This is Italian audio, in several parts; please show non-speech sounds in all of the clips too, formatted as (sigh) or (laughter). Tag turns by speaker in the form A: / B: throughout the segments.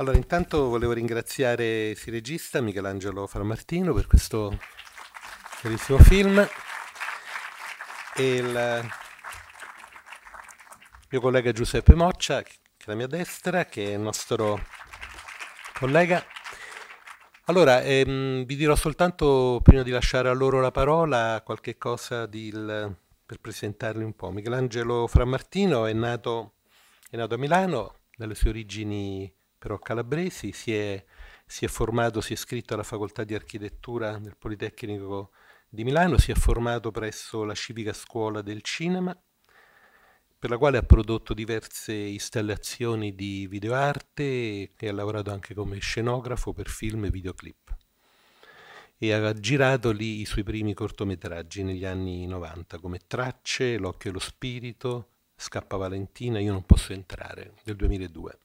A: Allora, intanto volevo ringraziare il regista Michelangelo Farmartino per questo bellissimo film. E il mio collega Giuseppe Moccia, che è la mia destra, che è il nostro collega. Allora, ehm, vi dirò soltanto, prima di lasciare a loro la parola, qualche cosa di, per presentarli un po'. Michelangelo Frammartino è nato, è nato a Milano, dalle sue origini però calabresi, si è, si è formato, si è iscritto alla facoltà di architettura del Politecnico di Milano, si è formato presso la Civica Scuola del Cinema, per la quale ha prodotto diverse installazioni di videoarte e ha lavorato anche come scenografo per film e videoclip. E ha girato lì i suoi primi cortometraggi negli anni 90, come Tracce, L'occhio e lo spirito, Scappa Valentina, Io non posso entrare, del 2002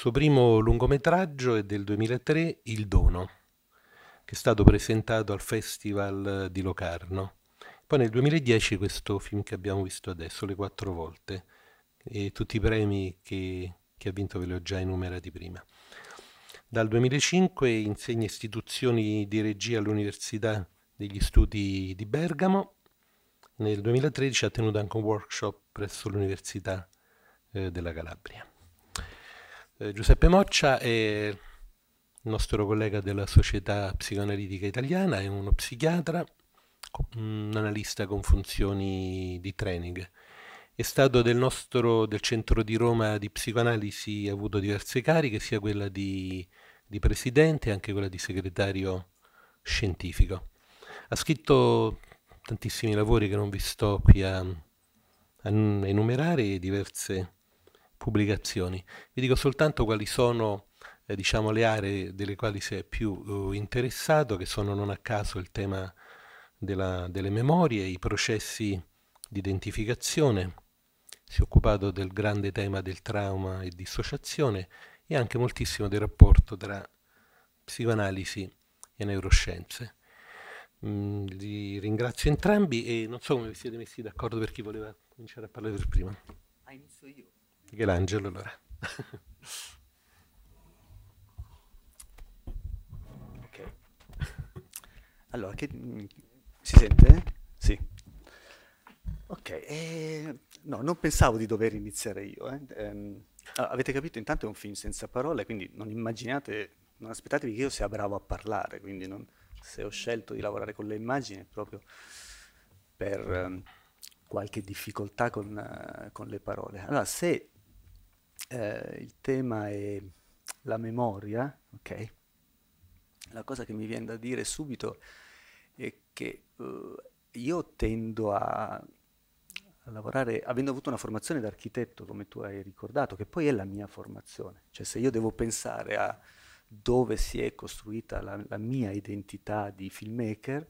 A: suo primo lungometraggio è del 2003, Il Dono, che è stato presentato al Festival di Locarno. Poi nel 2010 questo film che abbiamo visto adesso, Le quattro volte, e tutti i premi che, che ha vinto ve li ho già enumerati prima. Dal 2005 insegna istituzioni di regia all'Università degli Studi di Bergamo. Nel 2013 ha tenuto anche un workshop presso l'Università eh, della Calabria. Eh, Giuseppe Moccia è il nostro collega della Società Psicoanalitica Italiana, è uno psichiatra, un analista con funzioni di training. È stato del, nostro, del centro di Roma di psicoanalisi, ha avuto diverse cariche, sia quella di, di presidente, anche quella di segretario scientifico. Ha scritto tantissimi lavori che non vi sto qui a, a enumerare, diverse pubblicazioni. Vi dico soltanto quali sono eh, diciamo, le aree delle quali si è più eh, interessato, che sono non a caso il tema della, delle memorie, i processi di identificazione, si è occupato del grande tema del trauma e dissociazione e anche moltissimo del rapporto tra psicoanalisi e neuroscienze. Mm, li ringrazio entrambi e non so come vi siete messi d'accordo per chi voleva cominciare a parlare per prima.
B: Ah, inizio io.
A: Michelangelo allora. (laughs) ok. Allora, che,
B: si sente? Sì. Ok, eh, no, non pensavo di dover iniziare io. Eh. Eh, avete capito, intanto è un film senza parole, quindi non immaginate, non aspettatevi che io sia bravo a parlare, quindi non, se ho scelto di lavorare con le immagini è proprio per ehm, qualche difficoltà con, con, le parole. Allora, se eh, il tema è la memoria, ok? La cosa che mi viene da dire subito è che eh, io tendo a, a lavorare, avendo avuto una formazione da architetto, come tu hai ricordato, che poi è la mia formazione, cioè se io devo pensare a dove si è costruita la, la mia identità di filmmaker,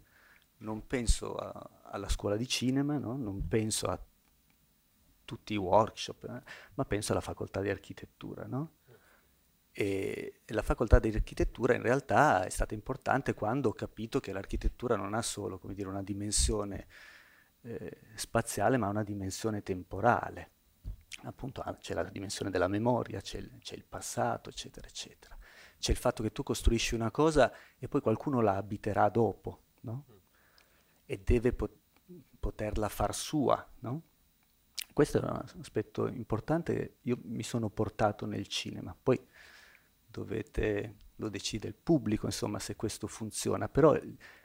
B: non penso a, alla scuola di cinema, no? non penso a tutti i workshop, eh? ma penso alla facoltà di architettura. No? E la facoltà di architettura in realtà è stata importante quando ho capito che l'architettura non ha solo come dire, una dimensione eh, spaziale, ma una dimensione temporale. Appunto ah, c'è la dimensione della memoria, c'è il, il passato, eccetera, eccetera. C'è il fatto che tu costruisci una cosa e poi qualcuno la abiterà dopo, no? E deve pot poterla far sua, no? Questo è un aspetto importante che io mi sono portato nel cinema. Poi dovete, lo decide il pubblico, insomma, se questo funziona. Però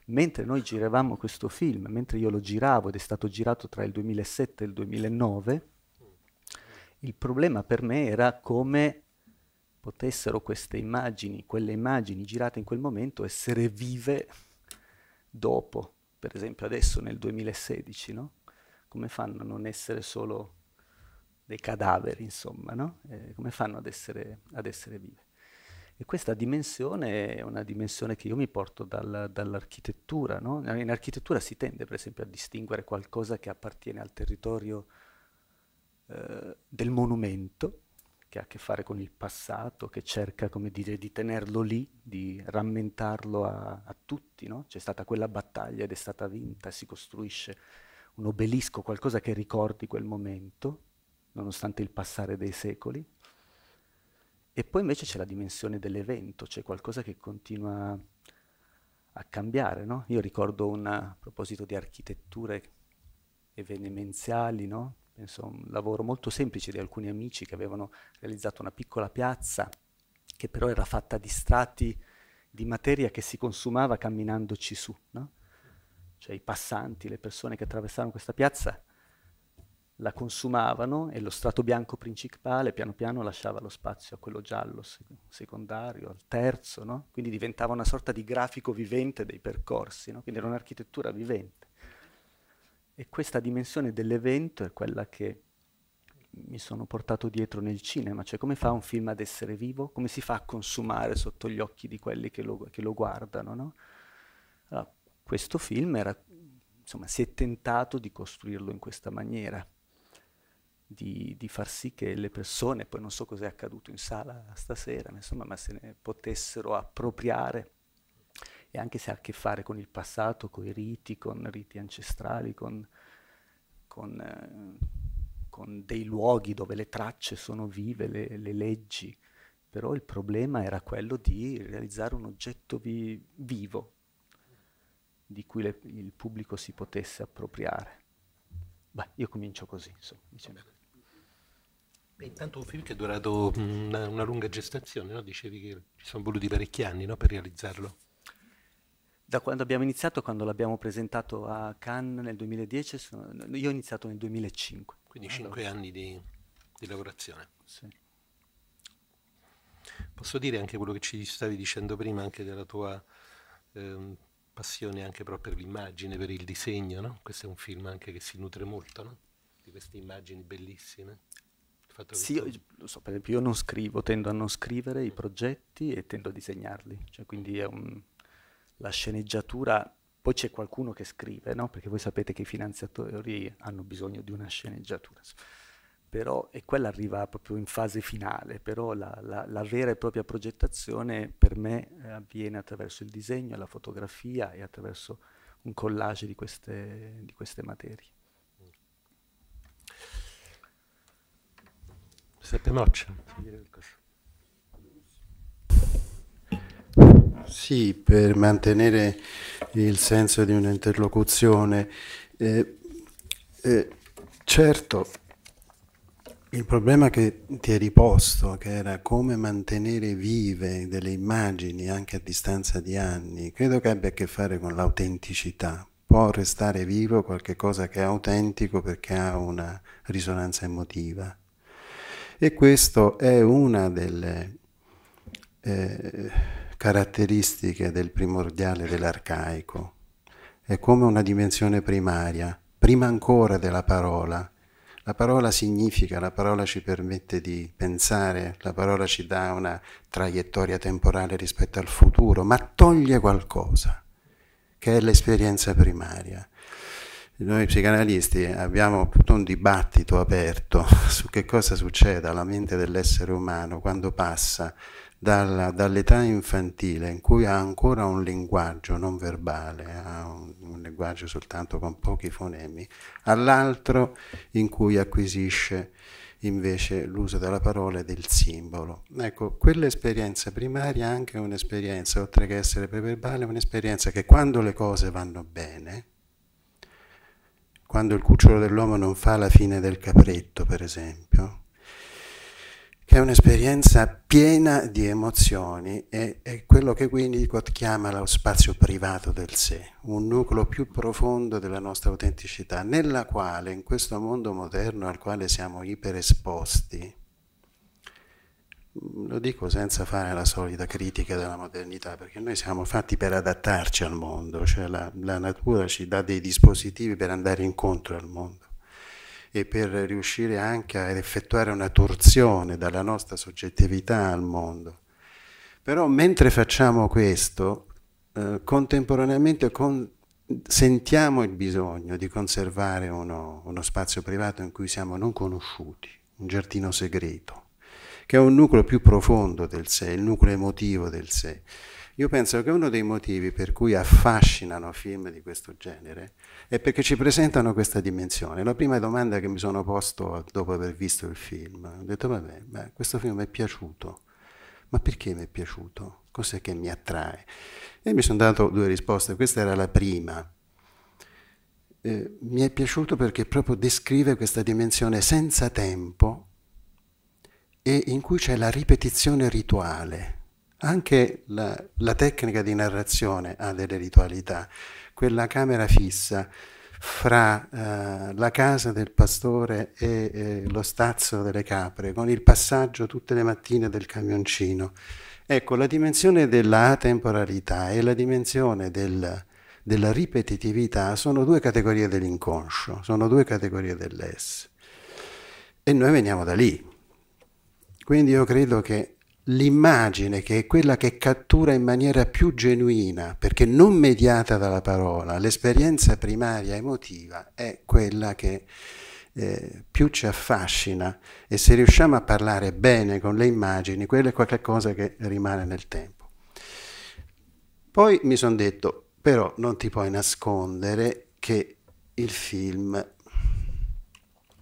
B: mentre noi giravamo questo film, mentre io lo giravo ed è stato girato tra il 2007 e il 2009, il problema per me era come potessero queste immagini, quelle immagini girate in quel momento, essere vive dopo, per esempio adesso nel 2016, no? come fanno a non essere solo dei cadaveri, insomma, no? eh, come fanno ad essere, ad essere, vive. E questa dimensione è una dimensione che io mi porto dal, dall'architettura. No? Eh, in architettura si tende, per esempio, a distinguere qualcosa che appartiene al territorio eh, del monumento, che ha a che fare con il passato, che cerca, come dire, di tenerlo lì, di rammentarlo a, a tutti. No? C'è stata quella battaglia ed è stata vinta, si costruisce un obelisco, qualcosa che ricordi quel momento, nonostante il passare dei secoli. E poi invece c'è la dimensione dell'evento, c'è qualcosa che continua a cambiare. No? Io ricordo una, a proposito di architetture evenemenziali, no? penso a un lavoro molto semplice di alcuni amici che avevano realizzato una piccola piazza che però era fatta di strati di materia che si consumava camminandoci su. No? cioè i passanti, le persone che attraversavano questa piazza, la consumavano e lo strato bianco principale piano piano lasciava lo spazio a quello giallo secondario, al terzo, no? quindi diventava una sorta di grafico vivente dei percorsi, no? quindi era un'architettura vivente. E questa dimensione dell'evento è quella che mi sono portato dietro nel cinema, cioè come fa un film ad essere vivo, come si fa a consumare sotto gli occhi di quelli che lo, che lo guardano. No? Allora, questo film era, insomma, si è tentato di costruirlo in questa maniera, di, di, far sì che le persone, poi non so cos'è accaduto in sala stasera, ma, insomma, ma se ne potessero appropriare e anche se ha a che fare con il passato, con i riti, con riti ancestrali, con, con, eh, con dei luoghi dove le tracce sono vive, le, le, leggi, però il problema era quello di realizzare un oggetto vi, vivo, di cui le, il pubblico si potesse appropriare. Beh, io comincio così, insomma. Diciamo.
A: Beh, intanto un film che è durato mm, una, una lunga gestazione, no? dicevi che ci sono voluti parecchi anni no? per realizzarlo. Da quando abbiamo
B: iniziato, quando l'abbiamo presentato a Cannes nel 2010, sono, io ho iniziato nel 2005. Quindi cinque
A: anni di, di lavorazione. Sì. Posso dire anche quello che ci stavi dicendo prima, anche della tua eh, passione anche proprio per l'immagine, per il disegno, no? Questo è un film anche che si nutre molto, no? Di queste immagini bellissime. sì,
B: io, lo so, per esempio io non scrivo, tendo a non scrivere i progetti e tendo a disegnarli, cioè quindi è un, la sceneggiatura, poi c'è qualcuno che scrive, no? Perché voi sapete che i finanziatori hanno bisogno di una sceneggiatura però, e quella arriva proprio in fase finale, però la, la, la vera e propria progettazione per me eh, avviene attraverso il disegno, la fotografia e attraverso un collage di queste, di queste materie.
A: Giuseppe Moccia.
C: Sì, per mantenere il senso di un'interlocuzione. Eh, eh, certo, il problema che ti eri posto, che era come mantenere vive delle immagini anche a distanza di anni, credo che abbia a che fare con l'autenticità. Può restare vivo qualcosa che è autentico perché ha una risonanza emotiva. E questa è una delle eh, caratteristiche del primordiale dell'arcaico. È come una dimensione primaria, prima ancora della parola, la parola significa, la parola ci permette di pensare, la parola ci dà una traiettoria temporale rispetto al futuro, ma toglie qualcosa, che è l'esperienza primaria. Noi psicanalisti abbiamo tutto un dibattito aperto (laughs) su che cosa succede alla mente dell'essere umano quando passa dall'età infantile in cui ha ancora un linguaggio non verbale, ha un, un linguaggio soltanto con pochi fonemi, all'altro in cui acquisisce invece l'uso della parola e del simbolo. Ecco, quell'esperienza primaria è anche un'esperienza, oltre che essere preverbale, è un'esperienza che quando le cose vanno bene, quando il cucciolo dell'uomo non fa la fine del capretto, per esempio, è un'esperienza piena di emozioni e è quello che Winnicott chiama lo spazio privato del sé, un nucleo più profondo della nostra autenticità, nella quale in questo mondo moderno al quale siamo iperesposti, mm, lo dico senza fare la solita critica della modernità, perché noi siamo fatti per adattarci al mondo, cioè la, la natura ci dà dei dispositivi per andare incontro al mondo e per riuscire anche ad effettuare una torsione dalla nostra soggettività al mondo. Però mentre facciamo questo, eh, contemporaneamente con, sentiamo il bisogno di conservare uno, uno spazio privato in cui siamo non conosciuti, un giardino segreto, che è un nucleo più profondo del sé, il nucleo emotivo del sé io penso che uno dei motivi per cui affascinano film di questo genere è perché ci presentano questa dimensione. La prima domanda che mi sono posto dopo aver visto il film, ho detto vabbè, beh, questo film è piaciuto, ma perché mi è piaciuto? Cos'è che mi attrae? E mi sono dato due risposte, questa era la prima. Eh, mi è piaciuto perché proprio descrive questa dimensione senza tempo e in cui c'è la ripetizione rituale anche la, la tecnica di narrazione ha delle ritualità, quella camera fissa fra eh, la casa del pastore e eh, lo stazzo delle capre, con il passaggio tutte le mattine del camioncino. Ecco, la dimensione della temporalità e la dimensione del, della ripetitività sono due categorie dell'inconscio, sono due categorie dell'essere. E noi veniamo da lì. Quindi io credo che l'immagine che è quella che cattura in maniera più genuina, perché non mediata dalla parola, l'esperienza primaria emotiva è quella che eh, più ci affascina e se riusciamo a parlare bene con le immagini, quella è qualcosa che rimane nel tempo. Poi mi sono detto, però non ti puoi nascondere che il film,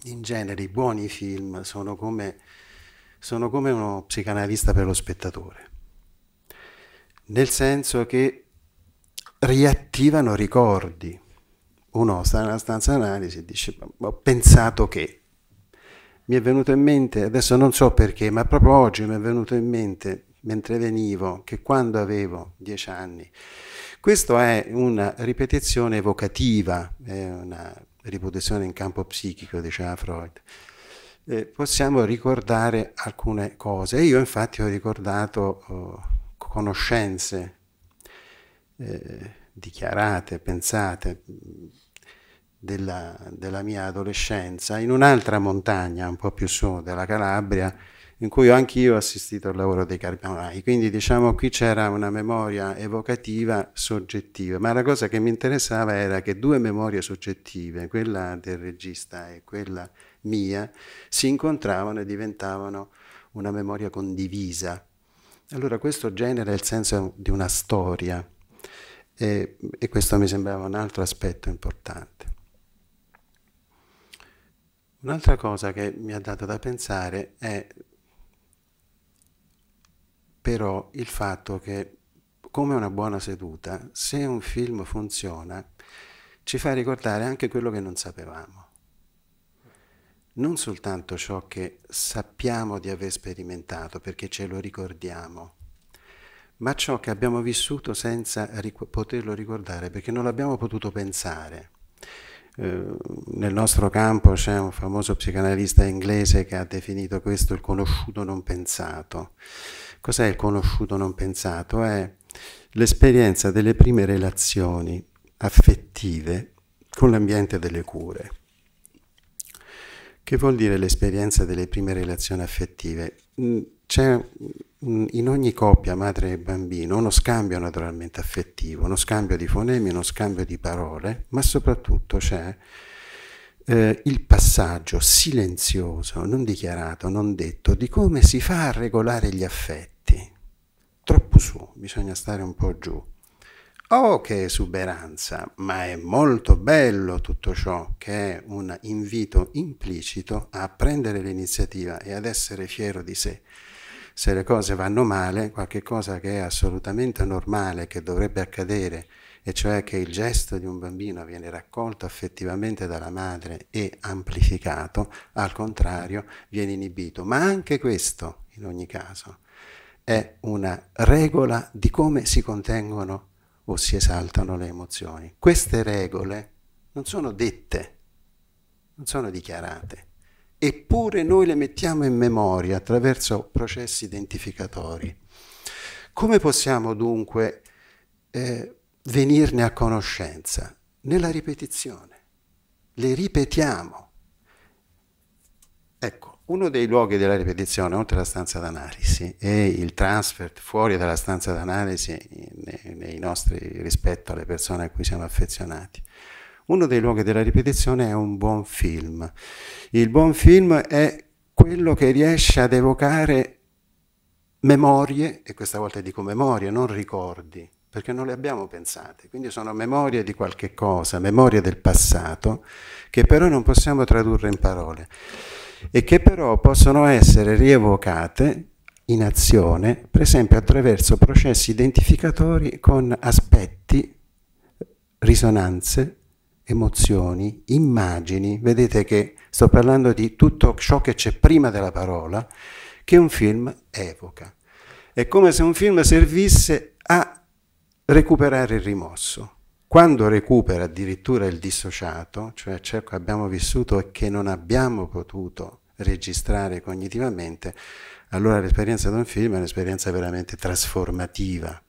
C: in genere i buoni film sono come sono come uno psicanalista per lo spettatore, nel senso che riattivano ricordi. Uno sta nella stanza analisi e dice, ho pensato che, mi è venuto in mente, adesso non so perché, ma proprio oggi mi è venuto in mente, mentre venivo, che quando avevo dieci anni, questa è una ripetizione evocativa, è una ripetizione in campo psichico, diceva Freud eh, possiamo ricordare alcune cose. Io infatti ho ricordato oh, conoscenze eh, dichiarate, pensate della, della mia adolescenza in un'altra montagna un po' più su della Calabria in cui anche io ho assistito al lavoro dei carbonai. Quindi diciamo qui c'era una memoria evocativa soggettiva, ma la cosa che mi interessava era che due memorie soggettive, quella del regista e quella mia si incontravano e diventavano una memoria condivisa. Allora questo genera il senso di una storia e, e questo mi sembrava un altro aspetto importante. Un'altra cosa che mi ha dato da pensare è però il fatto che come una buona seduta, se un film funziona, ci fa ricordare anche quello che non sapevamo non soltanto ciò che sappiamo di aver sperimentato perché ce lo ricordiamo, ma ciò che abbiamo vissuto senza ric- poterlo ricordare perché non l'abbiamo potuto pensare. Eh, nel nostro campo c'è un famoso psicanalista inglese che ha definito questo il conosciuto non pensato. Cos'è il conosciuto non pensato? È l'esperienza delle prime relazioni affettive con l'ambiente delle cure che vuol dire l'esperienza delle prime relazioni affettive? Mm, c'è in ogni coppia, madre e bambino, uno scambio naturalmente affettivo, uno scambio di fonemi, uno scambio di parole, ma soprattutto c'è eh, il passaggio silenzioso, non dichiarato, non detto, di come si fa a regolare gli affetti. Troppo su, bisogna stare un po' giù. Oh, che esuberanza, ma è molto bello tutto ciò, che è un invito implicito a prendere l'iniziativa e ad essere fiero di sé. Se le cose vanno male, qualche cosa che è assolutamente normale, che dovrebbe accadere, e cioè che il gesto di un bambino viene raccolto affettivamente dalla madre e amplificato, al contrario viene inibito. Ma anche questo, in ogni caso, è una regola di come si contengono o si esaltano le emozioni. Queste regole non sono dette, non sono dichiarate, eppure noi le mettiamo in memoria attraverso processi identificatori. Come possiamo dunque eh, venirne a conoscenza? Nella ripetizione. Le ripetiamo. Ecco, uno dei luoghi della ripetizione, oltre alla stanza d'analisi, è il transfer fuori dalla stanza d'analisi nei nostri rispetto alle persone a cui siamo affezionati. Uno dei luoghi della ripetizione è un buon film. Il buon film è quello che riesce ad evocare memorie, e questa volta dico memorie, non ricordi, perché non le abbiamo pensate, quindi sono memorie di qualche cosa, memorie del passato, che però non possiamo tradurre in parole e che però possono essere rievocate in azione, per esempio attraverso processi identificatori con aspetti, risonanze, emozioni, immagini. Vedete che sto parlando di tutto ciò che c'è prima della parola che un film evoca. È come se un film servisse a recuperare il rimosso. Quando recupera addirittura il dissociato, cioè ciò che abbiamo vissuto e che non abbiamo potuto registrare cognitivamente, allora l'esperienza di un film è un'esperienza veramente trasformativa.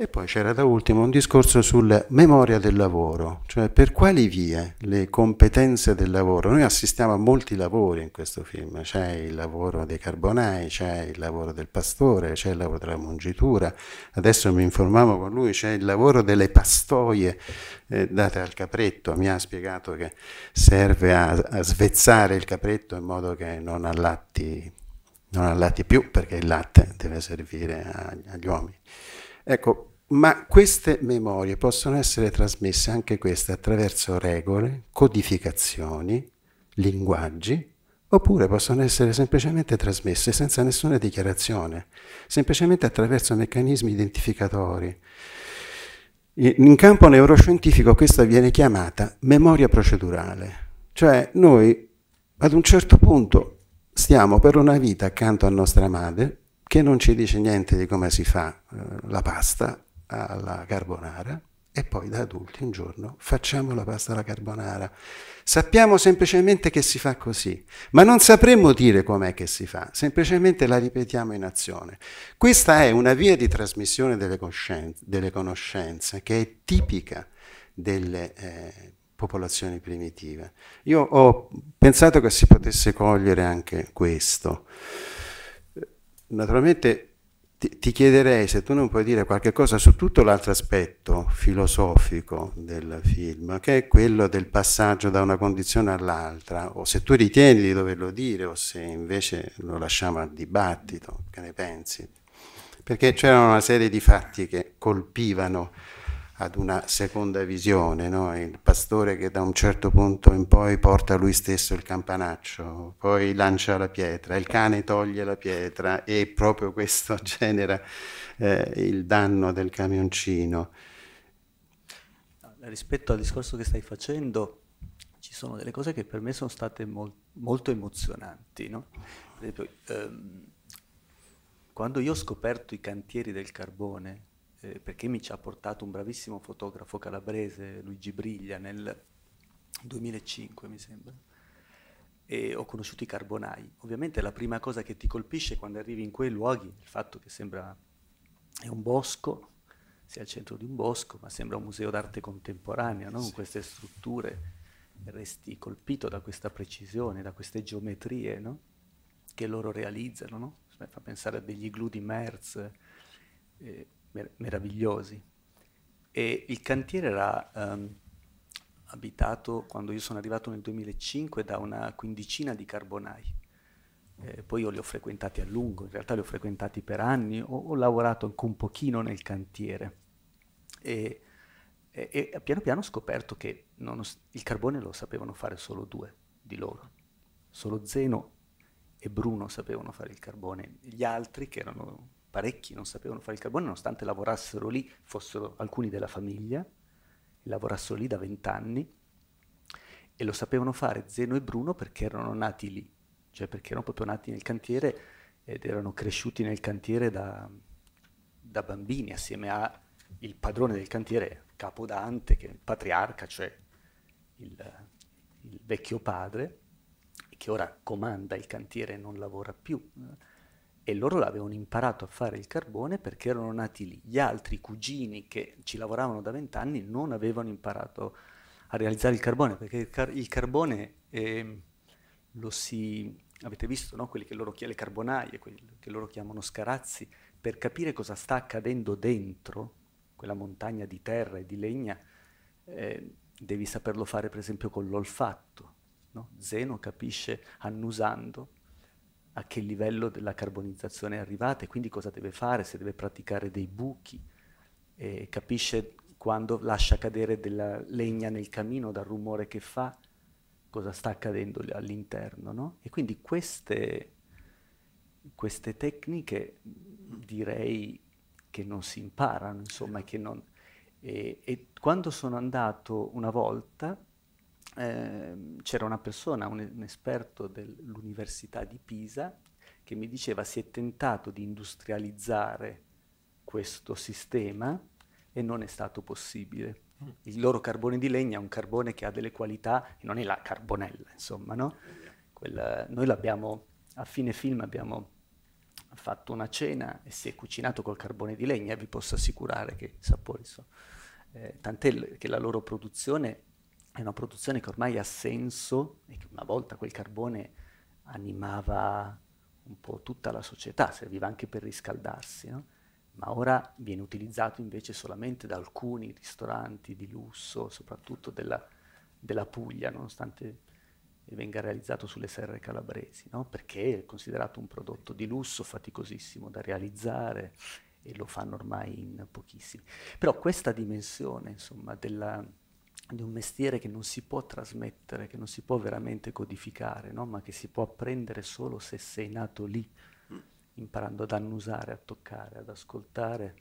C: E poi c'era da ultimo un discorso sulla memoria del lavoro, cioè per quali vie le competenze del lavoro. Noi assistiamo a molti lavori in questo film, c'è il lavoro dei carbonai, c'è il lavoro del pastore, c'è il lavoro della mungitura, adesso mi informavo con lui, c'è il lavoro delle pastoie eh, date al capretto, mi ha spiegato che serve a, a svezzare il capretto in modo che non allatti, non allatti più perché il latte deve servire agli uomini. Ecco, ma queste memorie possono essere trasmesse anche queste attraverso regole, codificazioni, linguaggi, oppure possono essere semplicemente trasmesse senza nessuna dichiarazione, semplicemente attraverso meccanismi identificatori. In campo neuroscientifico questa viene chiamata memoria procedurale, cioè noi ad un certo punto stiamo per una vita accanto a nostra madre, che non ci dice niente di come si fa eh, la pasta alla carbonara e poi da adulti un giorno facciamo la pasta alla carbonara. Sappiamo semplicemente che si fa così, ma non sapremmo dire com'è che si fa, semplicemente la ripetiamo in azione. Questa è una via di trasmissione delle, delle conoscenze che è tipica delle eh, popolazioni primitive. Io ho pensato che si potesse cogliere anche questo naturalmente ti, ti, chiederei se tu non puoi dire qualche cosa su tutto l'altro aspetto filosofico del film, che è quello del passaggio da una condizione all'altra, o se tu ritieni di doverlo dire, o se invece lo lasciamo al dibattito, che ne pensi? Perché c'erano una serie di fatti che colpivano ad una seconda visione, no? il pastore che da un certo punto in poi porta lui stesso il campanaccio, poi lancia la pietra, il cane toglie la pietra e proprio questo (laughs) genera eh, il danno del camioncino.
B: Rispetto al discorso che stai facendo, ci sono delle cose che per me sono state mol molto emozionanti. No? Per esempio, ehm, quando io ho scoperto i cantieri del carbone, eh, perché mi ci ha portato un bravissimo fotografo calabrese, Luigi Briglia, nel 2005 mi sembra, e ho conosciuto i carbonai. Ovviamente la prima cosa che ti colpisce quando arrivi in quei luoghi, è il fatto che sembra è un bosco, sia al centro di un bosco, ma sembra un museo d'arte contemporanea, no? sì. queste strutture, resti colpito da questa precisione, da queste geometrie no? che loro realizzano. No? Mi cioè, fa pensare a degli glu di Merz, eh, mer- meravigliosi. E il cantiere era um, abitato, quando io sono arrivato nel 2005, da una quindicina di carbonai. Eh, poi io li ho frequentati a lungo, in realtà li ho frequentati per anni, ho, ho lavorato anche un pochino nel cantiere. E, e, e piano piano ho scoperto che ho, il carbone lo sapevano fare solo due di loro, solo Zeno e Bruno sapevano fare il carbone, gli altri che erano parecchi non sapevano fare il carbone, nonostante lavorassero lì, fossero alcuni della famiglia, lavorassero lì da vent'anni, e lo sapevano fare Zeno e Bruno perché erano nati lì, cioè perché erano proprio nati nel cantiere ed erano cresciuti nel cantiere da, da bambini, assieme al padrone del cantiere, Capo Dante, che è il patriarca, cioè il, il vecchio padre, che ora comanda il cantiere e non lavora più e loro l'avevano imparato a fare il carbone perché erano nati lì. Gli altri cugini che ci lavoravano da vent'anni non avevano imparato a realizzare il carbone perché il, car- il carbone eh, lo si... avete visto no? quelli che loro chiamano le carbonaie, quelli che loro chiamano scarazzi, per capire cosa sta accadendo dentro quella montagna di terra e di legna eh, devi saperlo fare per esempio con l'olfatto. No? Zeno capisce annusando a che livello della carbonizzazione è arrivata e quindi cosa deve fare, se deve praticare dei buchi, eh, capisce quando lascia cadere della legna nel camino dal rumore che fa, cosa sta accadendo all'interno. No? E quindi queste, queste tecniche direi che non si imparano, insomma, che non... E, e, quando sono andato una volta Ehm, c'era una persona, un, un esperto dell'Università di Pisa, che mi diceva si è tentato di industrializzare questo sistema e non è stato possibile. Mm. Il loro carbone di legna è un carbone che ha delle qualità, e non è la carbonella, insomma, no? Quella, noi l'abbiamo, a fine film abbiamo fatto una cena e si è cucinato col carbone di legna, vi posso assicurare che i sapori sono... Eh, tant'è che la loro produzione è una produzione che ormai ha senso e che una volta quel carbone animava un po' tutta la società, serviva anche per riscaldarsi, no? ma ora viene utilizzato invece solamente da alcuni ristoranti di lusso, soprattutto della, della Puglia, nonostante venga realizzato sulle serre calabresi, no? perché è considerato un prodotto di lusso faticosissimo da realizzare e lo fanno ormai in pochissimi. Però questa dimensione insomma, della, di un mestiere che non si può trasmettere, che non si può veramente codificare, no? ma che si può apprendere solo se sei nato lì, imparando ad annusare, a toccare, ad ascoltare.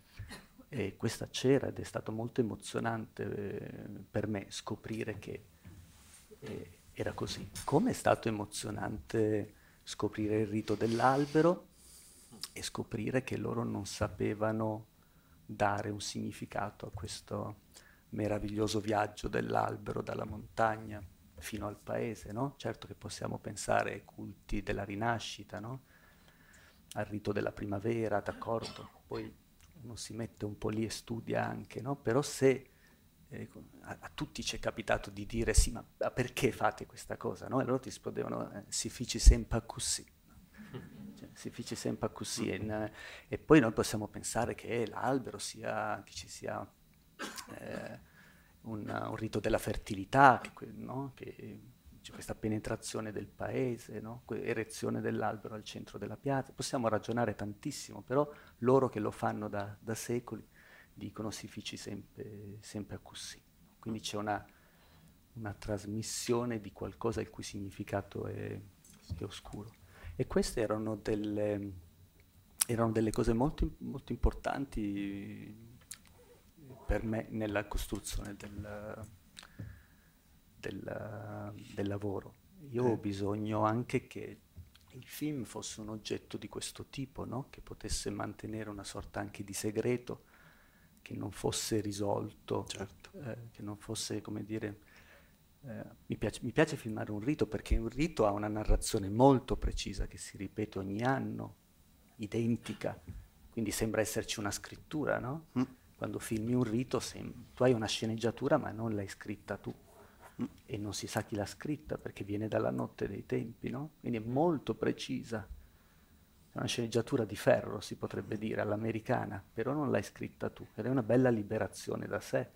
B: E questa c'era ed è stato molto emozionante eh, per me scoprire che eh, era così. Come è stato emozionante scoprire il rito dell'albero e scoprire che loro non sapevano dare un significato a questo meraviglioso viaggio dell'albero dalla montagna fino al paese, no? Certo che possiamo pensare ai culti della rinascita, no? Al rito della primavera, d'accordo? Poi uno si mette un po' lì e studia anche, no? Però se eh, a, a, tutti ci è capitato di dire sì, ma, perché fate questa cosa, no? E loro ti rispondevano eh, si fici sempre così. Cioè, si fici sempre così. E, in, eh, e poi noi possiamo pensare che l'albero sia, che ci sia eh, un, un, rito della fertilità, che, no? che c'è cioè, questa penetrazione del paese, no? Que- erezione dell'albero al centro della piazza. Possiamo ragionare tantissimo, però loro che lo fanno da, da secoli dicono si fici sempre, sempre così. Quindi c'è una, una, trasmissione di qualcosa il cui significato è, è oscuro. E queste erano delle, erano delle cose molto, molto importanti per me nella costruzione del, del, del lavoro. Io ho eh. bisogno anche che il film fosse un oggetto di questo tipo, no? che potesse mantenere una sorta anche di segreto, che non fosse risolto, certo. eh, che non fosse, come dire, eh, mi, piace, mi, piace, filmare un rito perché un rito ha una narrazione molto precisa che si ripete ogni anno, identica, quindi sembra esserci una scrittura, no? Mm. Quando filmi un rito, tu hai una sceneggiatura ma non l'hai scritta tu mm. e non si sa chi l'ha scritta perché viene dalla notte dei tempi, no? Quindi è molto precisa. È una sceneggiatura di ferro, si potrebbe dire, all'americana, però non l'hai scritta tu. Ed è una bella liberazione da sé.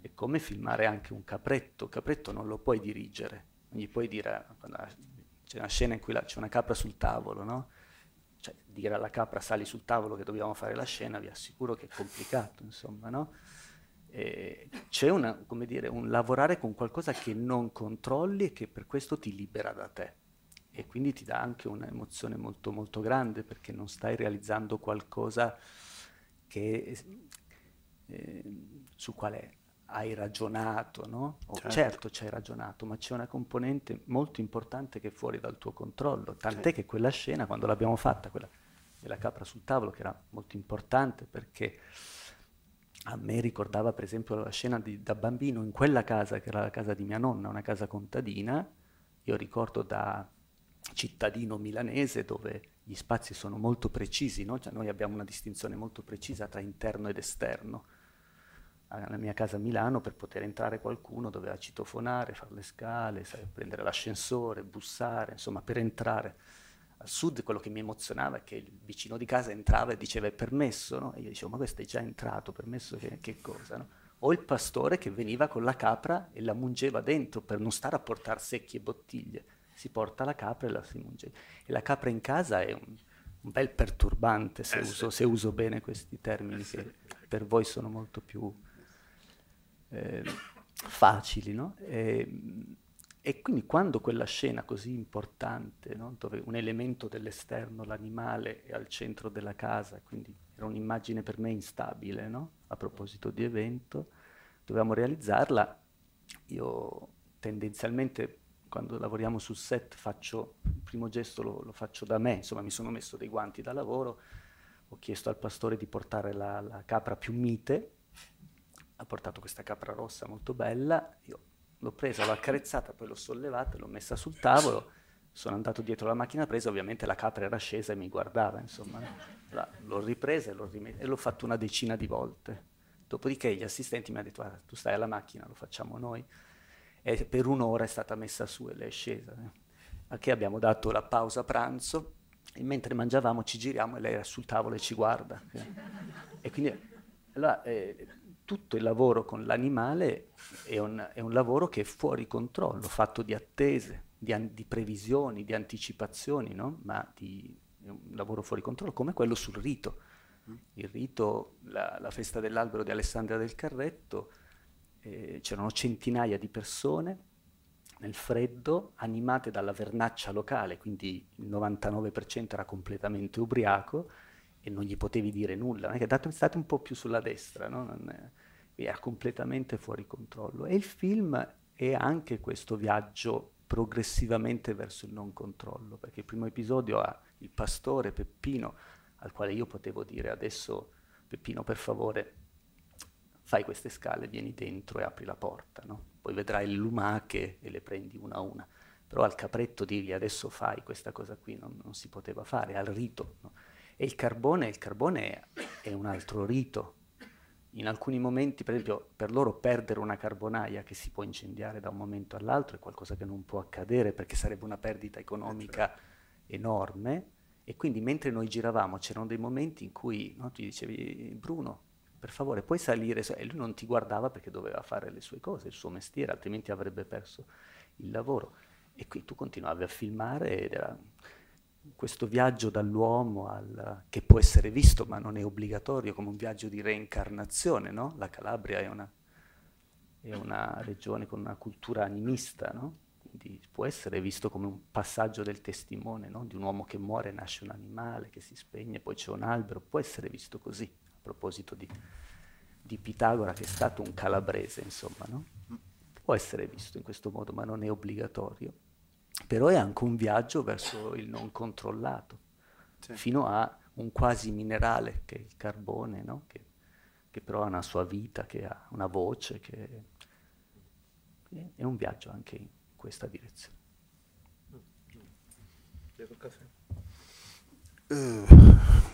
B: È come filmare anche un capretto. Capretto non lo puoi dirigere. Non gli puoi dire, ah, c'è una scena in cui la, c'è una capra sul tavolo, no? cioè, dire alla capra sali sul tavolo che dobbiamo fare la scena, vi assicuro che è complicato, insomma, no? Eh, c'è una, dire, un lavorare con qualcosa che non controlli e che per questo ti libera da te e quindi ti dà anche un'emozione molto molto grande perché non stai realizzando qualcosa che, eh, su quale hai ragionato, no? Certo, certo ci hai ragionato, ma c'è una componente molto importante che è fuori dal tuo controllo. Tant'è certo. che quella scena, quando l'abbiamo fatta, quella della capra sul tavolo, che era molto importante perché a me ricordava per esempio la scena di, da bambino in quella casa, che era la casa di mia nonna, una casa contadina, io ricordo da cittadino milanese dove gli spazi sono molto precisi, no? cioè noi abbiamo una distinzione molto precisa tra interno ed esterno alla mia casa a Milano per poter entrare qualcuno doveva citofonare, fare le scale, prendere l'ascensore, bussare, insomma per entrare. Al sud quello che mi emozionava è che il vicino di casa entrava e diceva è permesso, no? e io dicevo ma questo è già entrato, permesso che, che cosa? No? O il pastore che veniva con la capra e la mungeva dentro per non stare a portare secchie e bottiglie, si porta la capra e la si munge. E la capra in casa è un, un bel perturbante se, eh, uso, sì. se, uso, bene questi termini eh, che per voi sono molto più eh, facili, no? E, ehm, e quindi quando quella scena così importante, no? dove un elemento dell'esterno, l'animale, è al centro della casa, quindi era un'immagine per me instabile, no? a proposito di evento, dovevamo realizzarla, io tendenzialmente quando lavoriamo sul set faccio, il primo gesto lo, lo faccio da me, insomma mi sono messo dei guanti da lavoro, ho chiesto al pastore di portare la, la capra più mite, ha portato questa capra rossa molto bella, io l'ho presa, l'ho accarezzata, poi l'ho sollevata, l'ho messa sul tavolo, sono andato dietro la macchina presa, ovviamente la capra era scesa e mi guardava, insomma, la, l'ho ripresa e l'ho, rim- e l'ho fatta una decina di volte. Dopodiché gli assistenti mi hanno detto, ah, tu stai alla macchina, lo facciamo noi. E per un'ora è stata messa su e lei è scesa. Eh. A che abbiamo dato la pausa pranzo e mentre mangiavamo ci giriamo e lei era sul tavolo e ci guarda. E quindi allora, eh, tutto il lavoro con l'animale è un, è un lavoro che è fuori controllo, fatto di attese, di, an- di previsioni, di anticipazioni, no? ma di, è un lavoro fuori controllo come quello sul rito. Mm. Il rito, la, la festa dell'albero di Alessandria del Carretto, eh, c'erano centinaia di persone nel freddo, animate dalla vernaccia locale, quindi il 99% era completamente ubriaco e non gli potevi dire nulla, non è che state un po' più sulla destra, no? è era completamente fuori controllo. E il film è anche questo viaggio progressivamente verso il non controllo, perché il primo episodio ha il pastore Peppino, al quale io potevo dire adesso Peppino per favore fai queste scale, vieni dentro e apri la porta, no? poi vedrai le lumache e le prendi una a una, però al capretto dirgli adesso fai questa cosa qui non, non si poteva fare, al rito. No? E il carbone, il carbone è, è un altro rito, in alcuni momenti, per esempio, per loro perdere una carbonaia che si può incendiare da un momento all'altro è qualcosa che non può accadere perché sarebbe una perdita eh, certo. economica certo. enorme. E quindi mentre noi giravamo c'erano dei momenti in cui no, tu dicevi Bruno, per favore puoi salire e lui non ti guardava perché doveva fare le sue cose, il suo mestiere, altrimenti avrebbe perso il lavoro. E qui tu continuavi a filmare ed era questo viaggio dall'uomo al, che può essere visto ma non è obbligatorio come un viaggio di reincarnazione, no? La Calabria è una, è una regione con una cultura animista, no? Quindi può essere visto come un passaggio del testimone, no? Di un uomo che muore, nasce un animale, che si spegne, poi c'è un albero, può essere visto così, a proposito di, di Pitagora che è stato un calabrese, insomma, no? Può essere visto in questo modo, ma non è obbligatorio però è anche un viaggio verso il non controllato, sì. fino a un quasi minerale che è il carbone, no? che, che, però ha una sua vita, che ha una voce, che è un viaggio anche in questa direzione. Mm. Chiedo mm. il
C: caffè. Eh,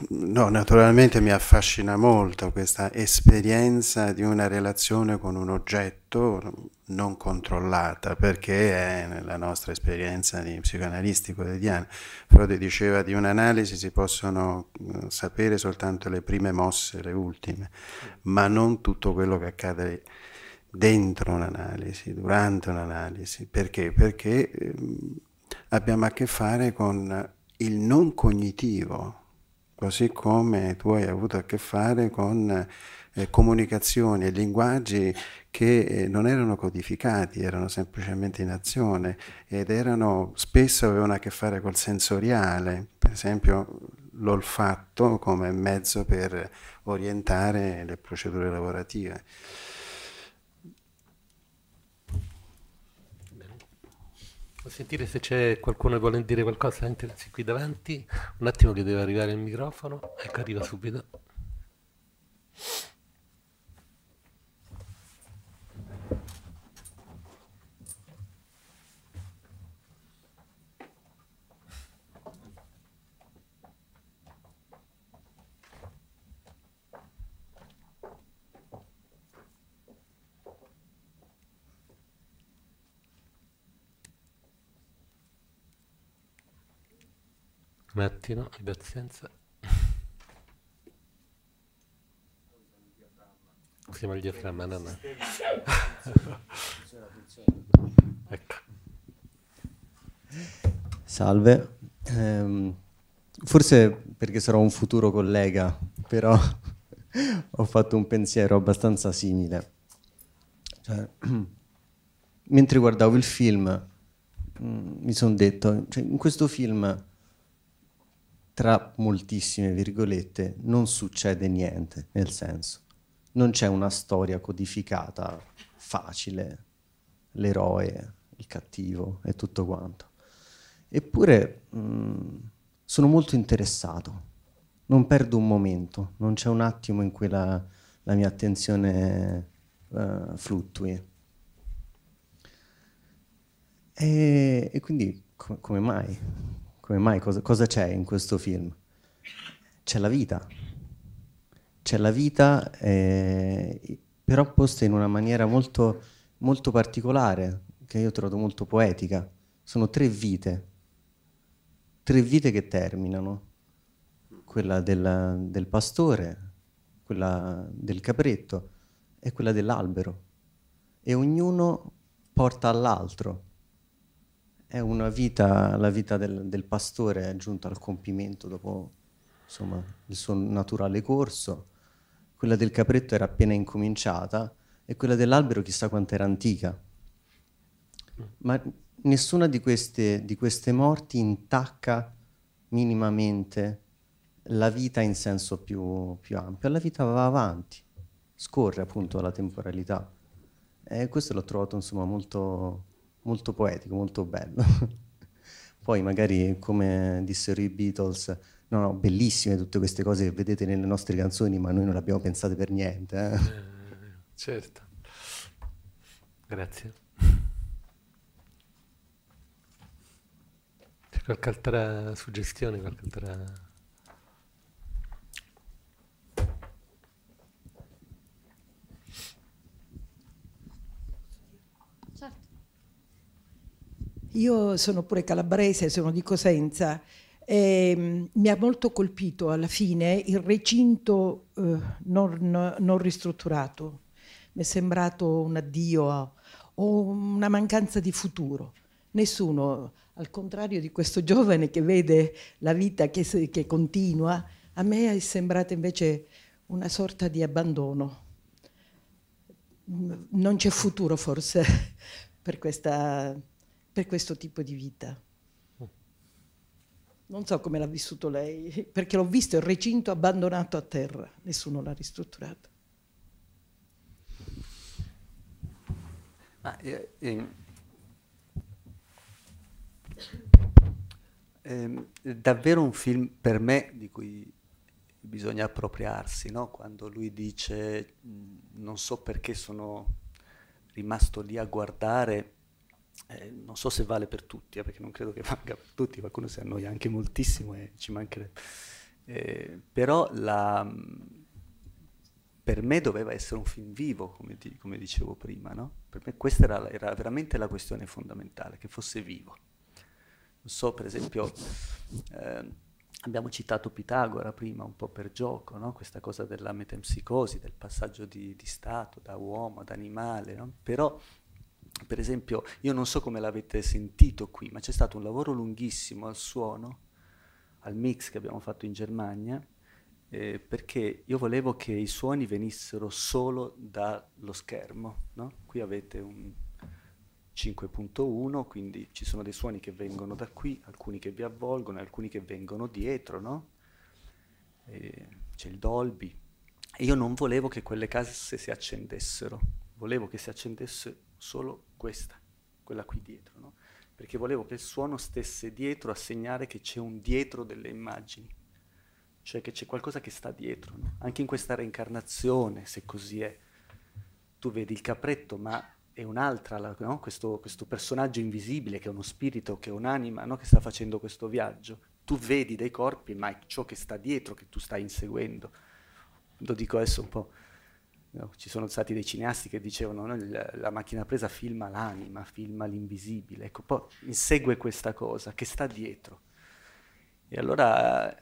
C: no, naturalmente mi affascina molto questa esperienza di una relazione con un oggetto non controllata, perché è nella nostra esperienza di psicoanalisti quotidiana. Freud diceva di un'analisi si possono eh, sapere soltanto le prime mosse, le ultime, ma non tutto quello che accade dentro un'analisi, durante un'analisi. Perché? Perché ehm, abbiamo a che fare con il non cognitivo, così come tu hai avuto a che fare con eh, comunicazioni e linguaggi che eh, non erano codificati, erano semplicemente in azione ed erano spesso avevano a che fare col sensoriale, per esempio l'olfatto come mezzo per orientare le procedure lavorative.
A: Posso sentire se c'è qualcuno che vuole dire qualcosa? qui davanti. Un attimo che deve arrivare il microfono. Ecco, arriva subito. mattino, abbi pazienza. Siamo il diaframma, no, no. (laughs) ecco.
D: Salve. Eh, forse perché sarò un futuro collega, però (laughs) ho fatto un pensiero abbastanza simile. Cioè, (clears throat) mentre guardavo il film, mh, mm, mi sono detto, cioè, in questo film tra moltissime virgolette, non succede niente, nel senso, non c'è una storia codificata facile, l'eroe, il cattivo e tutto quanto. Eppure mh, mm, sono molto interessato, non perdo un momento, non c'è un attimo in cui la, la mia attenzione uh, eh, fluttui. E, e quindi com- come mai? Come mai? Cosa, cosa c'è in questo film? C'è la vita. C'è la vita, eh, però posta in una maniera molto, molto particolare, che io trovo molto poetica. Sono tre vite, tre vite che terminano. Quella della, del pastore, quella del capretto e quella dell'albero. E ognuno porta all'altro è una vita, la vita del, del pastore è giunta al compimento dopo insomma, il suo naturale corso, quella del capretto era appena incominciata e quella dell'albero chissà quanto era antica. Ma nessuna di queste, di queste morti intacca minimamente la vita in senso più, più, ampio, la vita va avanti, scorre appunto alla temporalità. E questo l'ho trovato insomma molto, molto poetico, molto bello. (laughs) Poi magari, come dissero i Beatles, no, no, bellissime tutte queste cose che vedete nelle nostre canzoni, ma noi non le abbiamo pensate per niente. Eh? Eh,
A: certo. Grazie. C'è qualche altra suggestione, qualche altra...
D: Io sono pure calabrese, sono di Cosenza. E, ehm, mi ha molto colpito alla fine il recinto eh, non, non, ristrutturato. Mi è sembrato un addio a, o una mancanza di futuro. Nessuno, al contrario di questo giovane che vede la vita che, che continua, a me è sembrata invece una sorta di abbandono. Non c'è futuro forse (laughs) per questa per questo tipo di vita. Non so come l'ha vissuto lei, perché l'ho visto il recinto abbandonato a terra, nessuno l'ha ristrutturato. Ah,
B: eh, eh, è ehm, davvero un film per me di cui bisogna appropriarsi, no? quando lui dice mm, non so perché sono rimasto lì a guardare eh, non so se vale per tutti, eh, perché non credo che valga per tutti, qualcuno si annoia anche moltissimo e ci mancherebbe. Eh, però la, per me doveva essere un film vivo, come, di, come dicevo prima, no? Per me questa era, era, veramente la questione fondamentale, che fosse vivo. Non so, per esempio, ehm, abbiamo citato Pitagora prima un po' per gioco, no? questa cosa della metempsicosi, del passaggio di, di stato da uomo ad animale, no? però per esempio, io non so come l'avete sentito qui, ma c'è stato un lavoro lunghissimo al suono, al mix che abbiamo fatto in Germania, eh, perché io volevo che i suoni venissero solo dallo schermo. No? Qui avete un 5.1, quindi ci sono dei suoni che vengono da qui, alcuni che vi avvolgono, alcuni che vengono dietro, no? eh, c'è il Dolby. E io non volevo che quelle casse si accendessero, volevo che si accendesse solo questa, quella qui dietro, no? perché volevo che il suono stesse dietro a segnare che c'è un dietro delle immagini, cioè che c'è qualcosa che sta dietro, no? anche in questa reincarnazione, se così è, tu vedi il capretto, ma è un'altra, no? questo, questo, personaggio invisibile che è uno spirito, che è un'anima, no? che sta facendo questo viaggio. Tu vedi dei corpi, ma è ciò che sta dietro che tu stai inseguendo. Lo dico adesso un po' No, ci sono stati dei cineasti che dicevano no, la macchina presa filma l'anima, filma l'invisibile, ecco, poi insegue questa cosa che sta dietro. E allora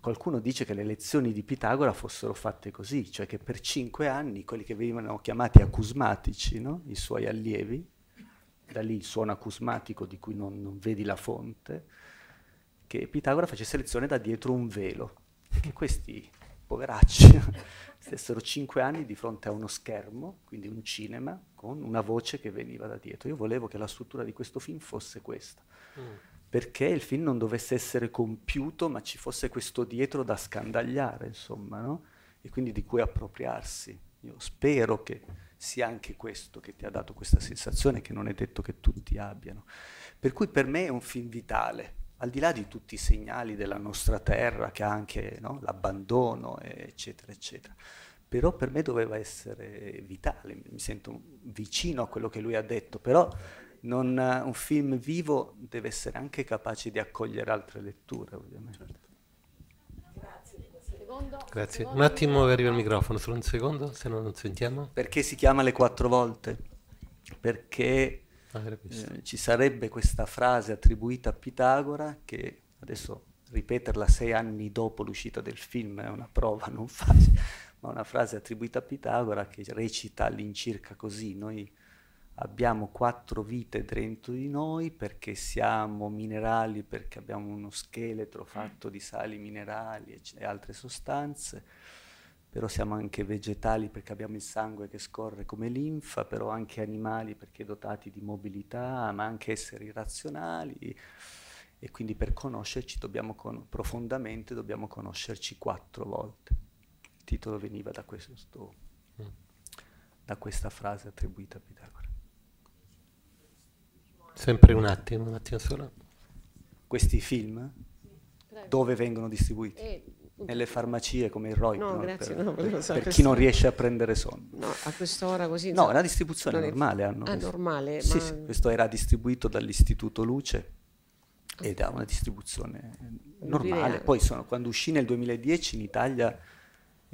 B: qualcuno dice che le lezioni di Pitagora fossero fatte così, cioè che per cinque anni quelli che venivano chiamati acusmatici, no? i suoi allievi, da lì il suono acusmatico di cui non, non vedi la fonte, che Pitagora facesse lezione da dietro un velo, che questi poveracci, (laughs) stessero cinque anni di fronte a uno schermo, quindi un cinema, con una voce che veniva da dietro. Io volevo che la struttura di questo film fosse questa, mm. perché il film non dovesse essere compiuto, ma ci fosse questo dietro da scandagliare, insomma, no? e quindi di cui appropriarsi. Io spero che sia anche questo che ti ha dato questa sensazione che non è detto che tutti abbiano. Per cui per me è un film vitale, al di là di tutti i segnali della nostra terra che ha anche no, l'abbandono, eccetera, eccetera. Però per me doveva essere vitale, mi sento vicino a quello che lui ha detto, però non, un film vivo deve essere anche capace di accogliere altre letture, ovviamente. Certo.
A: Grazie. Un attimo che arriva il microfono, solo un secondo, se no non sentiamo.
B: Perché si chiama Le quattro volte? Perché eh, ci sarebbe questa frase attribuita a Pitagora che adesso ripeterla sei anni dopo l'uscita del film è una prova non facile, (laughs) ma una frase attribuita a Pitagora che recita all'incirca così, noi abbiamo quattro vite dentro di noi perché siamo minerali, perché abbiamo uno scheletro fatto di sali minerali e altre sostanze però siamo anche vegetali perché abbiamo il sangue che scorre come linfa, però anche animali perché dotati di mobilità, ma anche esseri razionali. E quindi per conoscerci dobbiamo con- profondamente dobbiamo conoscerci quattro volte. Il titolo veniva da, questo, mm. da questa frase attribuita a Pitagora. Sempre un attimo, un attimo solo. Questi film? Dove vengono distribuiti?
E: Eh nelle
B: farmacie come il Roy no, grazie, per, no, per, so, per chi non riesce a prendere sonno. No, a quest'ora così. No, so, è una distribuzione normale. Hanno ah, normale. Sì, ma... sì, questo era distribuito dall'Istituto Luce ed ha una distribuzione
A: normale. Poi
B: sono, quando uscì nel 2010 in Italia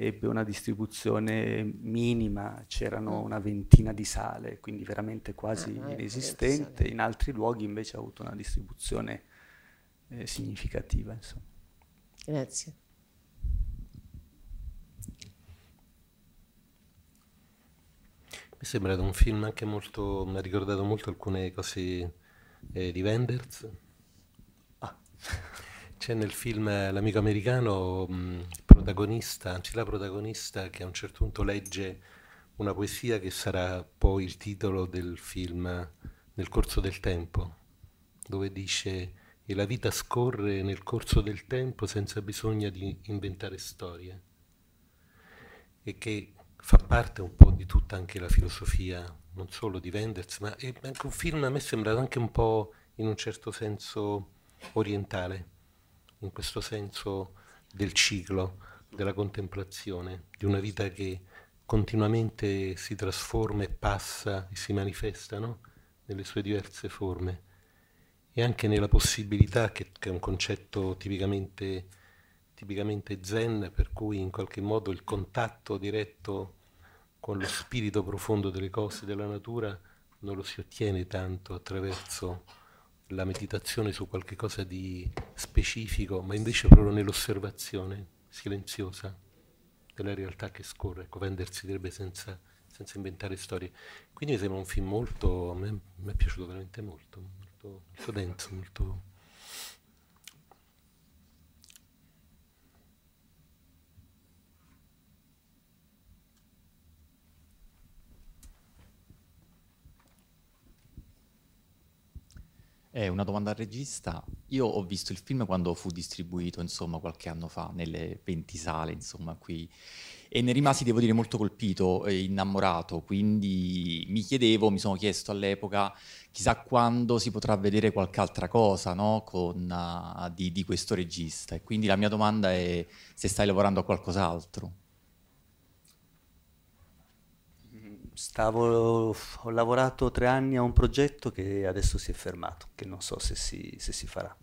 B: ebbe una distribuzione minima, c'erano mm. una ventina di sale, quindi veramente quasi ah, inesistente, in altri luoghi invece ha avuto una distribuzione eh, significativa. Insomma.
A: Grazie. Mi è sembrato un film anche molto, mi ha ricordato molto alcune cose eh, di Wenders. Ah. (laughs) C'è nel film L'amico americano, mh, mm, protagonista, anzi la protagonista che a un certo punto legge una poesia che sarà poi il titolo del film Nel corso del tempo, dove dice e la vita scorre nel corso del tempo senza bisogno di inventare storie. E che fa parte un po' di tutta anche la filosofia, non solo di Wenders, ma è anche un film a me sembra anche un po' in un certo senso orientale, in questo senso del ciclo, della contemplazione, di una vita che continuamente si trasforma e passa e si manifesta no? nelle sue diverse forme e anche nella possibilità, che, che è un concetto tipicamente, tipicamente zen, per cui in qualche modo il contatto diretto con lo spirito profondo delle cose, della natura, non lo si ottiene tanto attraverso la meditazione su qualche cosa di specifico, ma invece proprio nell'osservazione silenziosa della realtà che scorre. Ecco, vendersi direbbe senza, senza inventare storie. Quindi mi sembra un film molto, a me, mi è piaciuto veramente molto, molto, molto denso, molto
B: Eh, una domanda al regista. Io ho visto il film quando fu distribuito, insomma, qualche anno fa, nelle 20 sale, insomma, qui. E ne rimasi, devo dire, molto colpito e innamorato. Quindi mi chiedevo, mi sono chiesto all'epoca, chissà quando si potrà vedere qualche altra cosa no? Con, uh, di, di questo regista. E quindi la mia domanda è se stai lavorando a qualcos'altro. Stavo, ho lavorato tre anni a un progetto che adesso si è fermato, che non so se si, se si farà.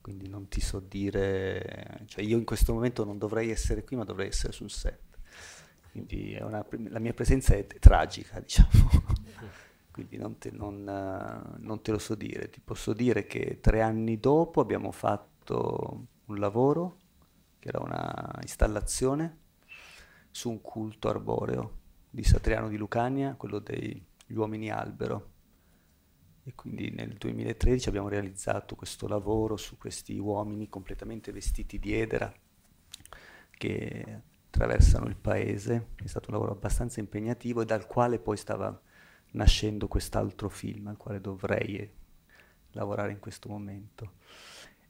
B: Quindi non ti so dire, cioè io in questo momento non dovrei essere qui, ma dovrei essere sul set. Quindi una, la mia presenza è tragica, (laughs) diciamo. Quindi non te, non, non te lo so dire. Ti posso dire che tre anni dopo abbiamo fatto un lavoro, che era una installazione, su un culto arboreo di Satriano di Lucania, quello degli uomini albero. E quindi nel 2013 abbiamo realizzato questo lavoro su questi uomini completamente vestiti di edera che attraversano il paese. È stato un lavoro abbastanza impegnativo e dal quale poi stava nascendo quest'altro film al quale dovrei lavorare in questo momento.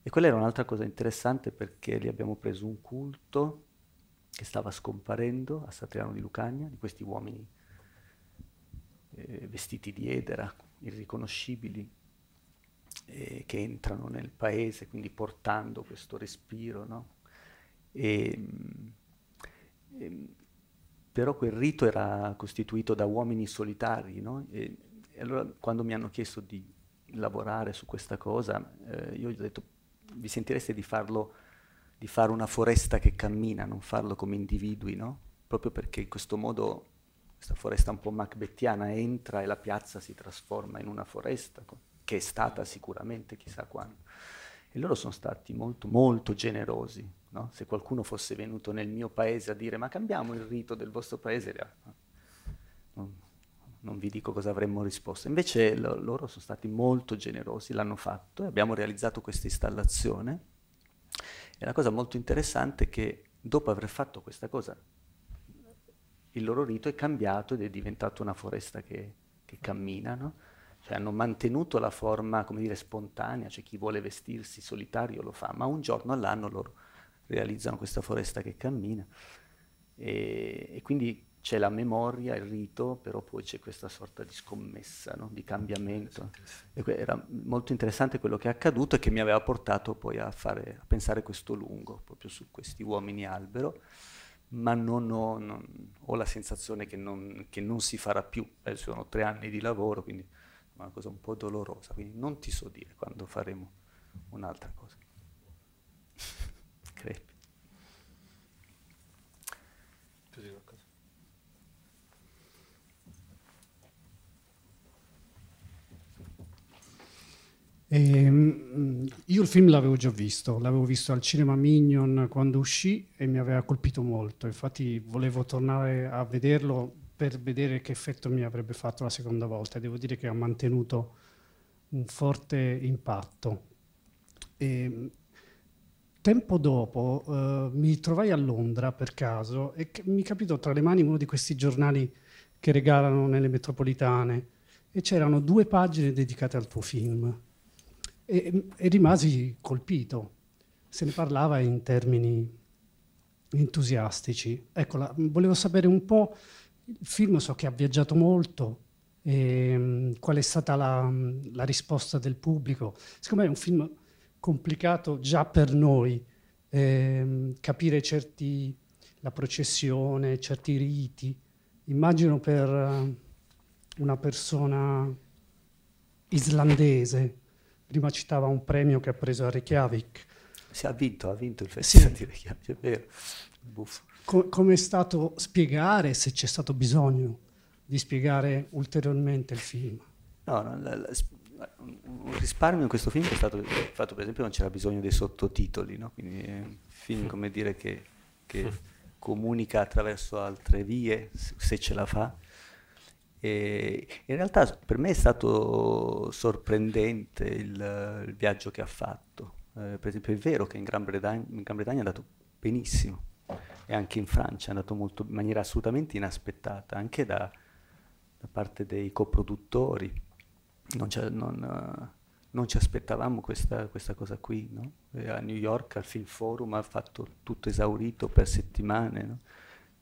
B: E quella era un'altra cosa interessante perché lì abbiamo preso un culto che stava scomparendo a Satriano di Lucagna, di questi uomini eh, vestiti di edera, irriconoscibili, eh, che entrano nel paese, quindi portando questo respiro. No? E, mm, e, però quel rito era costituito da uomini solitari. No? E, e, allora quando mi hanno chiesto di lavorare su questa cosa, eh, io gli ho detto, vi sentireste di farlo? di fare una foresta che cammina, non farlo come individui, no? Proprio perché in questo modo questa foresta un po' macbettiana entra e la piazza si trasforma in una foresta, che è stata sicuramente chissà quando. E loro sono stati molto, molto generosi. No? Se qualcuno fosse venuto nel mio paese a dire ma cambiamo il rito del vostro paese, ah, non, non vi dico cosa avremmo risposto. Invece lo, loro sono stati molto generosi, l'hanno fatto e abbiamo realizzato questa installazione e la cosa molto interessante è che dopo aver fatto questa cosa, il loro rito è cambiato ed è diventato una foresta che, che cammina, no? Cioè hanno mantenuto la forma, come dire, spontanea, cioè chi vuole vestirsi solitario lo fa, ma un giorno all'anno loro realizzano questa foresta che cammina. E, e quindi c'è la memoria, il rito, però poi c'è questa sorta di scommessa, no? di cambiamento. Eh, era molto interessante quello che è accaduto e che mi aveva portato poi a, fare, a pensare questo lungo, proprio su questi uomini albero, ma non ho, non, ho la sensazione che non, che non, si farà più. Eh, sono tre anni di lavoro, quindi è una cosa un po' dolorosa, quindi non ti so dire quando faremo un'altra cosa.
E: E, ehm, io il film l'avevo già visto, l'avevo visto al cinema Minion quando uscì e mi aveva colpito molto, infatti volevo tornare a vederlo per vedere che effetto mi avrebbe fatto la seconda volta e devo dire che ha mantenuto un forte impatto. E, ehm, tempo dopo eh, mi trovai a Londra per caso e mi capitò tra le mani uno di questi giornali che regalano nelle metropolitane e c'erano due pagine dedicate al tuo film e, e rimasi colpito. Se ne parlava in termini entusiastici. Ecco, la, volevo sapere un po', il film so che ha viaggiato molto, e, ehm, qual è stata la, la, risposta del pubblico. Secondo me è un film complicato già per noi, eh, capire certi, la processione, certi riti. Immagino per eh, una persona islandese prima citava un premio che ha preso a Reykjavik. Si ha vinto, ha vinto il festival sì. di Reykjavik, è vero. Co- come è stato spiegare, se c'è stato bisogno di spiegare ulteriormente il film? No,
B: no la, la, un risparmio in questo film è stato fatto, per esempio, non c'era bisogno dei sottotitoli, no? quindi è un film come dire che, che mm. comunica attraverso altre vie, se ce la fa, e in realtà per me è stato sorprendente il, il viaggio che ha fatto. Eh, per esempio è vero che in Gran, Bretagna, in Gran Bretagna è andato benissimo e anche in Francia è andato molto, in maniera assolutamente inaspettata, anche da, da parte dei coproduttori. Non ci, non, non ci aspettavamo questa, questa, cosa qui. No? A New York al Film Forum ha fatto tutto esaurito per settimane. No?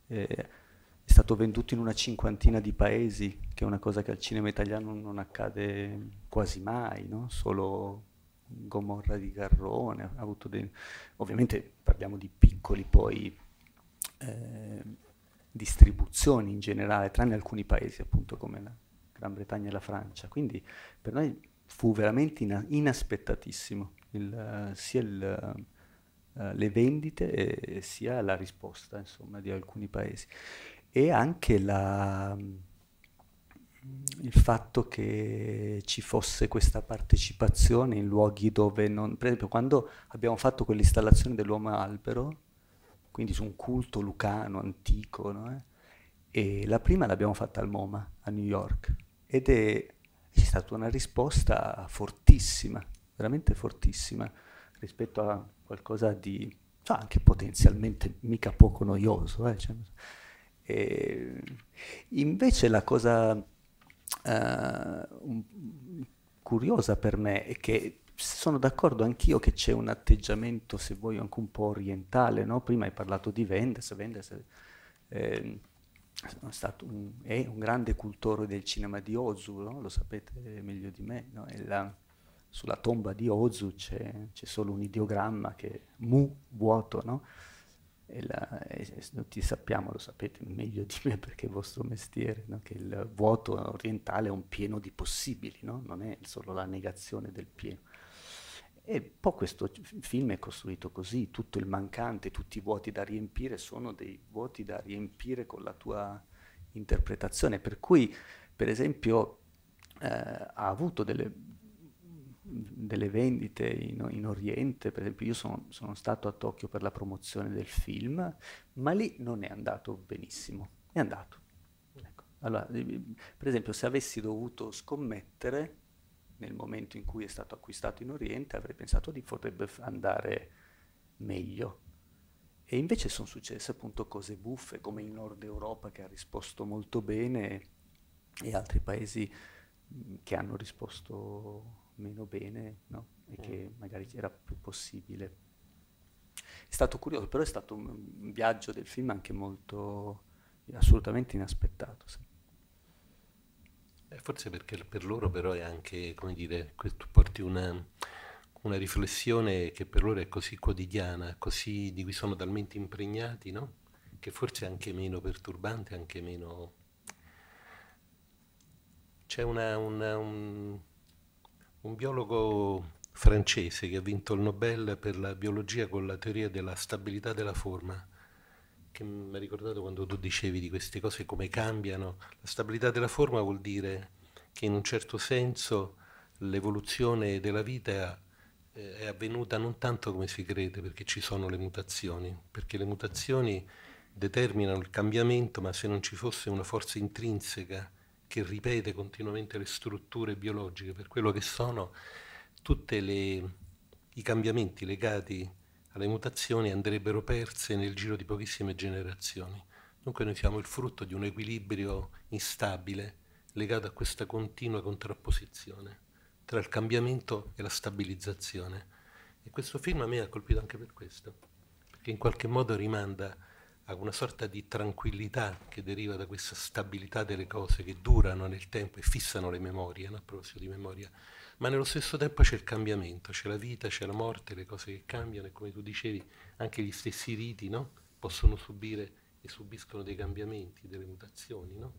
B: Eh, è stato venduto in una cinquantina di paesi, che è una cosa che al cinema italiano non accade quasi mai, no? solo Gomorra di Garrone, dei... ovviamente parliamo di piccoli poi eh, distribuzioni in generale, tranne alcuni paesi appunto come la Gran Bretagna e la Francia, quindi per noi fu veramente ina inaspettatissimo il, uh, sia il, uh, le vendite e, e sia la risposta insomma, di alcuni paesi e anche la, mm, il fatto che ci fosse questa partecipazione in luoghi dove non... Per esempio quando abbiamo fatto quell'installazione dell'uomo albero, quindi su un culto lucano, antico, no, eh? e la prima l'abbiamo fatta al MoMA a New York ed è, è stata una risposta fortissima, veramente fortissima rispetto a qualcosa di cioè anche potenzialmente mica poco noioso. Eh? Cioè, e invece la cosa uh, curiosa per me è che sono d'accordo anch'io che c'è un atteggiamento, se voglio, anche un po' orientale. No? Prima hai parlato di Vendes, Vendes eh, un, è un grande cultore del cinema di Ozu, no? lo sapete meglio di me. No? La, sulla tomba di Ozu c'è, c'è, solo un ideogramma che è mu vuoto. No? la, e tutti sappiamo, lo sapete meglio di me perché è il vostro mestiere, no? che il vuoto orientale è un pieno di possibili, no? non è solo la negazione del pieno. E poi questo film è costruito così, tutto il mancante, tutti i vuoti da riempire sono dei vuoti da riempire con la tua interpretazione, per cui per esempio eh, ha avuto delle delle vendite in, in, Oriente, per esempio io sono, sono stato a Tokyo per la promozione del film, ma lì non è andato benissimo, è andato. Ecco. Allora, eh, per esempio se avessi dovuto scommettere nel momento in cui è stato acquistato in Oriente, avrei pensato di potrebbe andare meglio. E invece sono successe appunto cose buffe come il nord Europa che ha risposto molto bene e altri paesi mm, che hanno risposto meno bene no? e che mm. magari era più possibile. È stato curioso, però è stato un viaggio del film anche molto, assolutamente inaspettato. Sì.
A: Eh, forse perché per loro però è anche, come dire, tu porti una, una riflessione che per loro è così quotidiana, così, di cui sono talmente impregnati, no? che forse è anche meno perturbante, anche meno... C'è una, una un un biologo francese che ha vinto il Nobel per la biologia con la teoria della stabilità della forma, che mi ha ricordato quando tu dicevi di queste cose come cambiano. La stabilità della forma vuol dire che in un certo senso l'evoluzione della vita eh, è avvenuta non tanto come si crede, perché ci sono le mutazioni, perché le mutazioni determinano il cambiamento, ma se non ci fosse una forza intrinseca, che ripete continuamente le strutture biologiche per quello che sono, tutti i cambiamenti legati alle mutazioni andrebbero perse nel giro di pochissime generazioni. Dunque noi siamo il frutto di un equilibrio instabile legato a questa continua contrapposizione tra il cambiamento e la stabilizzazione. E questo film a me ha colpito anche per questo, perché in qualche modo rimanda a una sorta di tranquillità che deriva da questa stabilità delle cose che durano nel tempo e fissano le memorie, no? a proposito di memoria, ma nello stesso tempo c'è il cambiamento, c'è la vita, c'è la morte, le cose che cambiano e come tu dicevi anche gli stessi riti no? possono subire e subiscono dei cambiamenti, delle mutazioni. No?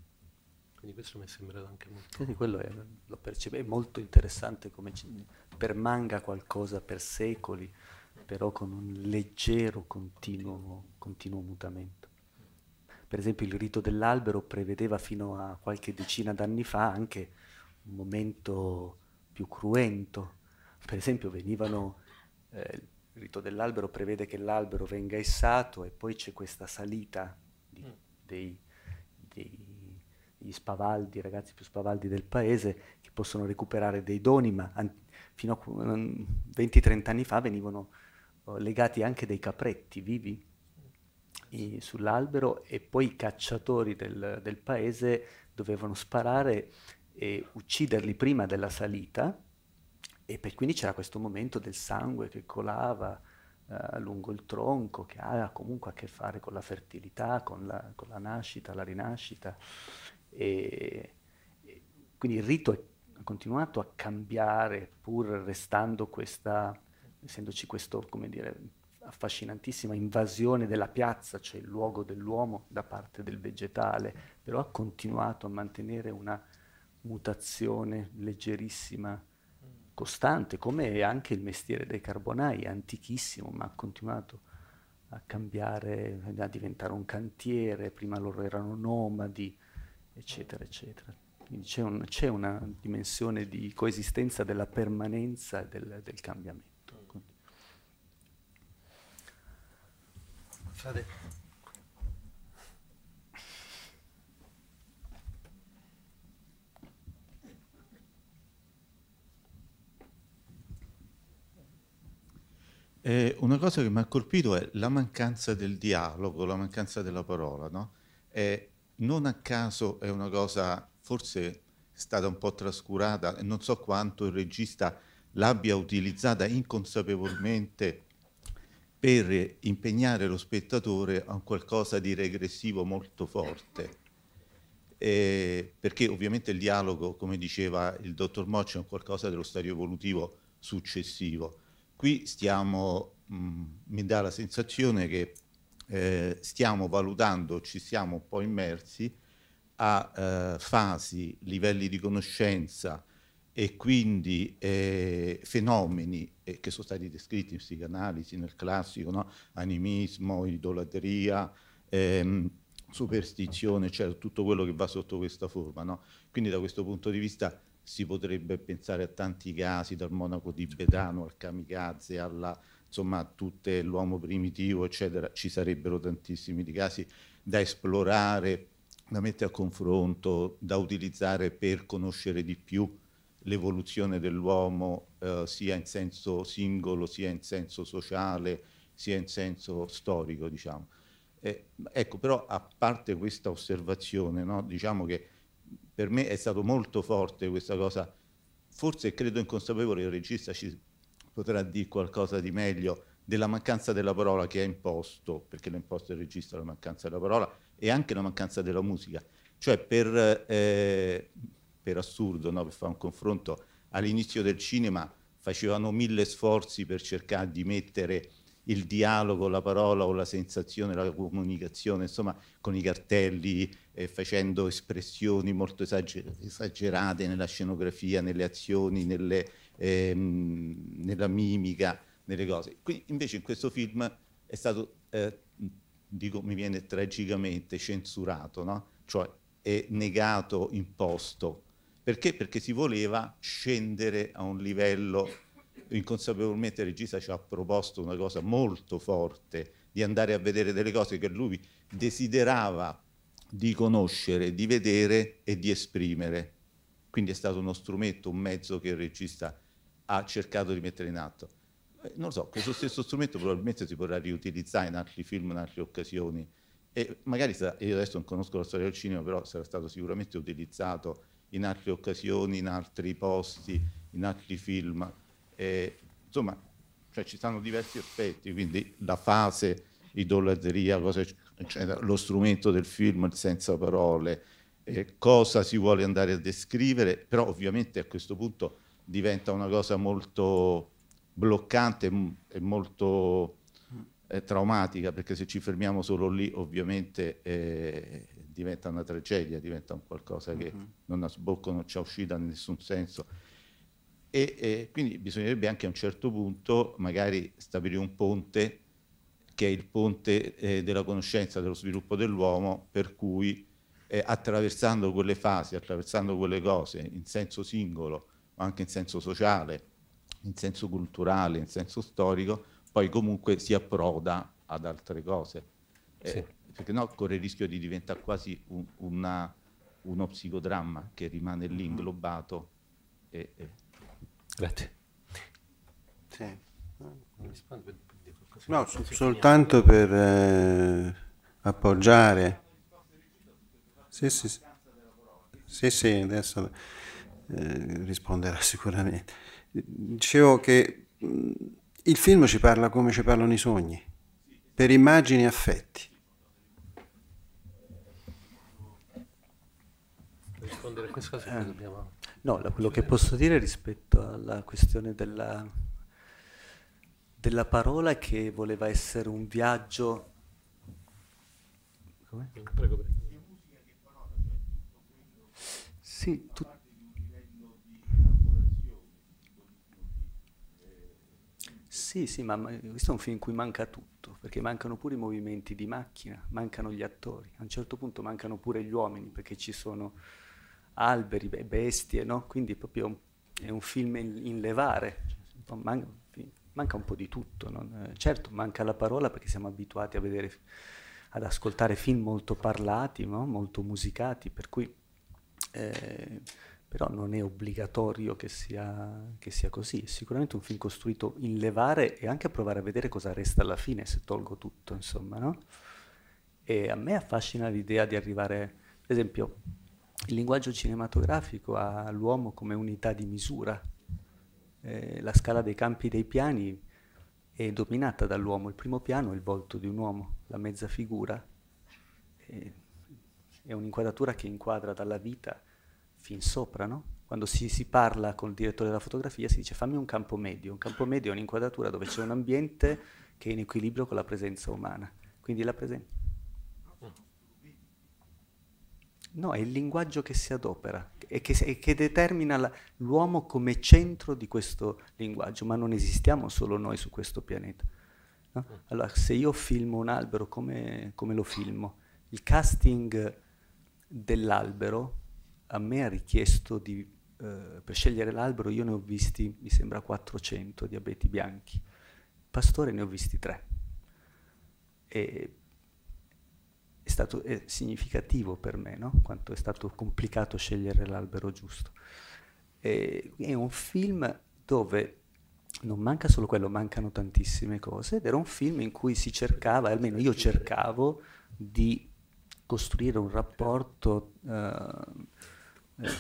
A: Quindi questo mi è sembrato anche molto... Sì, quello è, lo percepe,
B: è molto interessante come permanga qualcosa per secoli però con un leggero continuo, continuo mutamento. Per esempio il rito dell'albero prevedeva fino a qualche decina d'anni fa anche un momento più cruento. Per esempio venivano, eh, il rito dell'albero prevede che l'albero venga essato e poi c'è questa salita di, mm. dei, dei gli spavaldi, i ragazzi più spavaldi del paese, che possono recuperare dei doni, ma an- fino a 20-30 anni fa venivano eh, legati anche dei capretti vivi i, sull'albero e poi i cacciatori del, del paese dovevano sparare e ucciderli prima della salita e per, quindi c'era questo momento del sangue che colava eh, lungo il tronco che ha comunque a che fare con la fertilità, con la, con la nascita, la rinascita. E, e quindi il rito è continuato a cambiare pur restando questa essendoci questo, come dire, affascinantissima invasione della piazza, cioè il luogo dell'uomo da parte del vegetale, però ha continuato a mantenere una mutazione leggerissima, costante, come anche il mestiere dei carbonai, è antichissimo, ma ha continuato a cambiare, a diventare un cantiere, prima loro erano nomadi, eccetera, eccetera. Quindi c'è, un, c'è una dimensione di coesistenza della permanenza e del, del cambiamento. Fate.
F: Eh, una cosa che mi ha colpito è la mancanza del dialogo, la mancanza della parola, no? E non a caso è una cosa forse stata un po' trascurata non so quanto il regista l'abbia utilizzata inconsapevolmente per impegnare lo spettatore a qualcosa di regressivo molto forte. Eh, perché ovviamente il dialogo, come diceva il dottor Mocci, è qualcosa dello stadio evolutivo successivo. Qui stiamo, mh, mm, mi dà la sensazione che eh, stiamo valutando, ci siamo un po' immersi a eh, fasi, livelli di conoscenza, e quindi eh, fenomeni eh, che sono stati descritti in psicanalisi, nel classico, no? animismo, idolatria, ehm, superstizione, cioè tutto quello che va sotto questa forma. No? Quindi da questo punto di vista si potrebbe pensare a tanti casi, dal monaco tibetano al kamikaze, alla, insomma a l'uomo primitivo, eccetera. Ci sarebbero tantissimi di casi da esplorare, da mettere a confronto, da utilizzare per conoscere di più l'evoluzione dell'uomo eh, sia in senso singolo, sia in senso sociale, sia in senso storico, diciamo. Eh, ecco, però a parte questa osservazione, no, diciamo che per me è stato molto forte questa cosa, forse credo inconsapevole, il regista ci potrà dire qualcosa di meglio della mancanza della parola che ha imposto, perché l'ha imposto il regista la mancanza della parola e anche la mancanza della musica. Cioè per... Eh, per assurdo, no? per fare un confronto, all'inizio del cinema facevano mille sforzi per cercare di mettere il dialogo, la parola o la sensazione, la comunicazione, insomma, con i cartelli, eh, facendo espressioni molto esagerate nella scenografia, nelle azioni, nelle, ehm, nella mimica, nelle cose. Qui invece in questo film è stato, eh, dico, mi viene tragicamente censurato, no? cioè è negato, imposto perché? Perché si voleva scendere a un livello, inconsapevolmente il regista ci ha proposto una cosa molto forte, di andare a vedere delle cose che lui desiderava di conoscere, di vedere e di esprimere. Quindi è stato uno strumento, un mezzo che il regista ha cercato di mettere in atto. Eh, non lo so, questo stesso strumento probabilmente si potrà riutilizzare in altri film, in altre occasioni. E magari io adesso non conosco la storia del cinema, però sarà stato sicuramente utilizzato in altre occasioni, in altri posti, in altri film. E, insomma, cioè, ci sono diversi aspetti, quindi la fase, idolatria, cosa, cioè, lo strumento del film, il senza parole, eh, cosa si vuole andare a descrivere, però ovviamente a questo punto diventa una cosa molto bloccante e molto eh, traumatica, perché se ci fermiamo solo lì ovviamente... Eh, diventa una tragedia, diventa un qualcosa che uh-huh. non ha sbocco, non c'è uscita in nessun senso. E, e, quindi bisognerebbe anche a un certo punto magari stabilire un ponte che è il ponte eh, della conoscenza, dello sviluppo dell'uomo, per cui eh, attraversando quelle fasi, attraversando quelle cose in senso singolo, ma anche in senso sociale, in senso culturale, in senso storico, poi comunque si approda ad altre cose. Eh, sì perché no corre il rischio di diventare quasi un, una, uno psicodramma che rimane lì mm. inglobato. E, e. Grazie.
C: Sì. No, soltanto per eh, appoggiare. Sì, sì, sì. Sì, sì, adesso eh, risponderà (laughs) sicuramente. Dicevo che mh, mm, il film ci parla come ci parlano i sogni, per immagini e affetti.
A: non dire questa cosa eh, dobbiamo...
C: No, la, quello che posso dire
B: rispetto alla questione della, della parola che voleva essere un viaggio...
A: Come? Mm, prego, prego. Cioè,
B: sì, tu... Eh. Sì, sì, ma questo è un film in cui manca tutto, perché mancano pure i movimenti di macchina, mancano gli attori, a un certo punto mancano pure gli uomini, perché ci sono alberi, bestie, no? quindi proprio è un film in, in levare, cioè, manca, manca, un po' di tutto, no? Eh, certo manca la parola perché siamo abituati a vedere, ad ascoltare film molto parlati, no? molto musicati, per cui eh, però non è obbligatorio che sia, che sia, così, è sicuramente un film costruito in levare e anche a provare a vedere cosa resta alla fine se tolgo tutto, insomma, no? E a me affascina l'idea di arrivare, per esempio, il linguaggio cinematografico ha l'uomo come unità di misura. Eh, la scala dei campi dei piani è dominata dall'uomo. Il primo piano è il volto di un uomo, la mezza figura. Eh, è un'inquadratura che inquadra dalla vita fin sopra, no? Quando si, si, parla con il direttore della fotografia si dice fammi un campo medio. Un campo medio è un'inquadratura dove c'è un ambiente che è in equilibrio con la presenza umana. Quindi la presenza No, è il linguaggio che si adopera e che, e che determina l'uomo come centro di questo linguaggio, ma non esistiamo solo noi su questo pianeta. No? Mm. Allora, se io filmo un albero, come, come lo filmo? Il casting dell'albero a me ha richiesto di, eh, per scegliere l'albero, io ne ho visti, mi sembra, 400 di abeti bianchi, pastore ne ho visti tre stato è eh, significativo per me, no? quanto è stato complicato scegliere l'albero giusto. E, è un film dove non manca solo quello, mancano tantissime cose, ed era un film in cui si cercava, almeno io cercavo, di costruire un rapporto eh,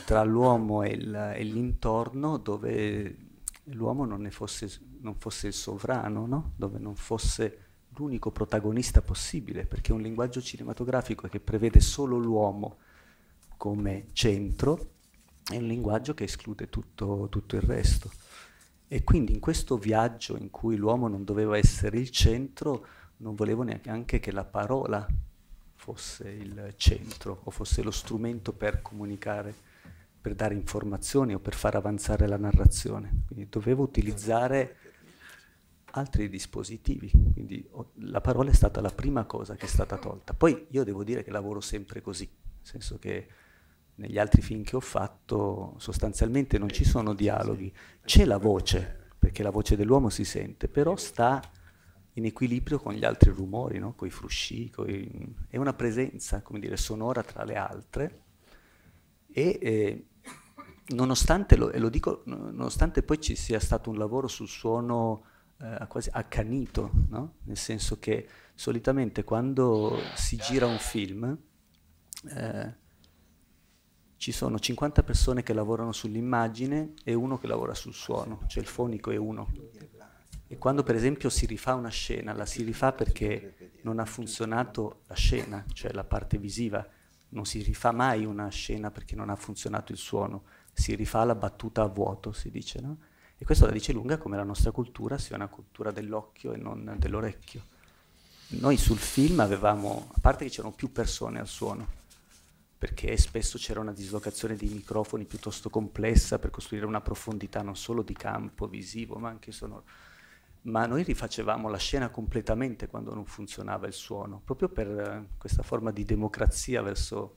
B: tra l'uomo e, il, e, l'intorno dove l'uomo non, fosse, non fosse, il sovrano, no? dove non fosse l'unico protagonista possibile, perché un linguaggio cinematografico che prevede solo l'uomo come centro è un linguaggio che esclude tutto, tutto il resto. E quindi in questo viaggio in cui l'uomo non doveva essere il centro, non volevo neanche che la parola fosse il centro o fosse lo strumento per comunicare, per dare informazioni o per far avanzare la narrazione. Quindi dovevo utilizzare altri dispositivi, quindi la parola è stata la prima cosa che è stata tolta. Poi io devo dire che lavoro sempre così, nel senso che negli altri film che ho fatto sostanzialmente non ci sono dialoghi, c'è la voce, perché la voce dell'uomo si sente, però sta in equilibrio con gli altri rumori, no? con i frusci, coi... è una presenza, come dire, sonora tra le altre e eh, nonostante, lo, e lo dico, nonostante poi ci sia stato un lavoro sul suono eh, quasi accanito, no? nel senso che solitamente quando si gira un film eh, ci sono 50 persone che lavorano sull'immagine e uno che lavora sul suono, cioè il fonico è uno. E quando per esempio si rifà una scena, la si rifà perché non ha funzionato la scena, cioè la parte visiva, non si rifà mai una scena perché non ha funzionato il suono, si rifà la battuta a vuoto, si dice, no? E questo la dice lunga come la nostra cultura sia una cultura dell'occhio e non dell'orecchio. Noi sul film avevamo, a parte che c'erano più persone al suono, perché spesso c'era una dislocazione dei microfoni piuttosto complessa per costruire una profondità non solo di campo visivo ma anche sonoro. Ma noi rifacevamo la scena completamente quando non funzionava il suono, proprio per eh, questa forma di democrazia verso,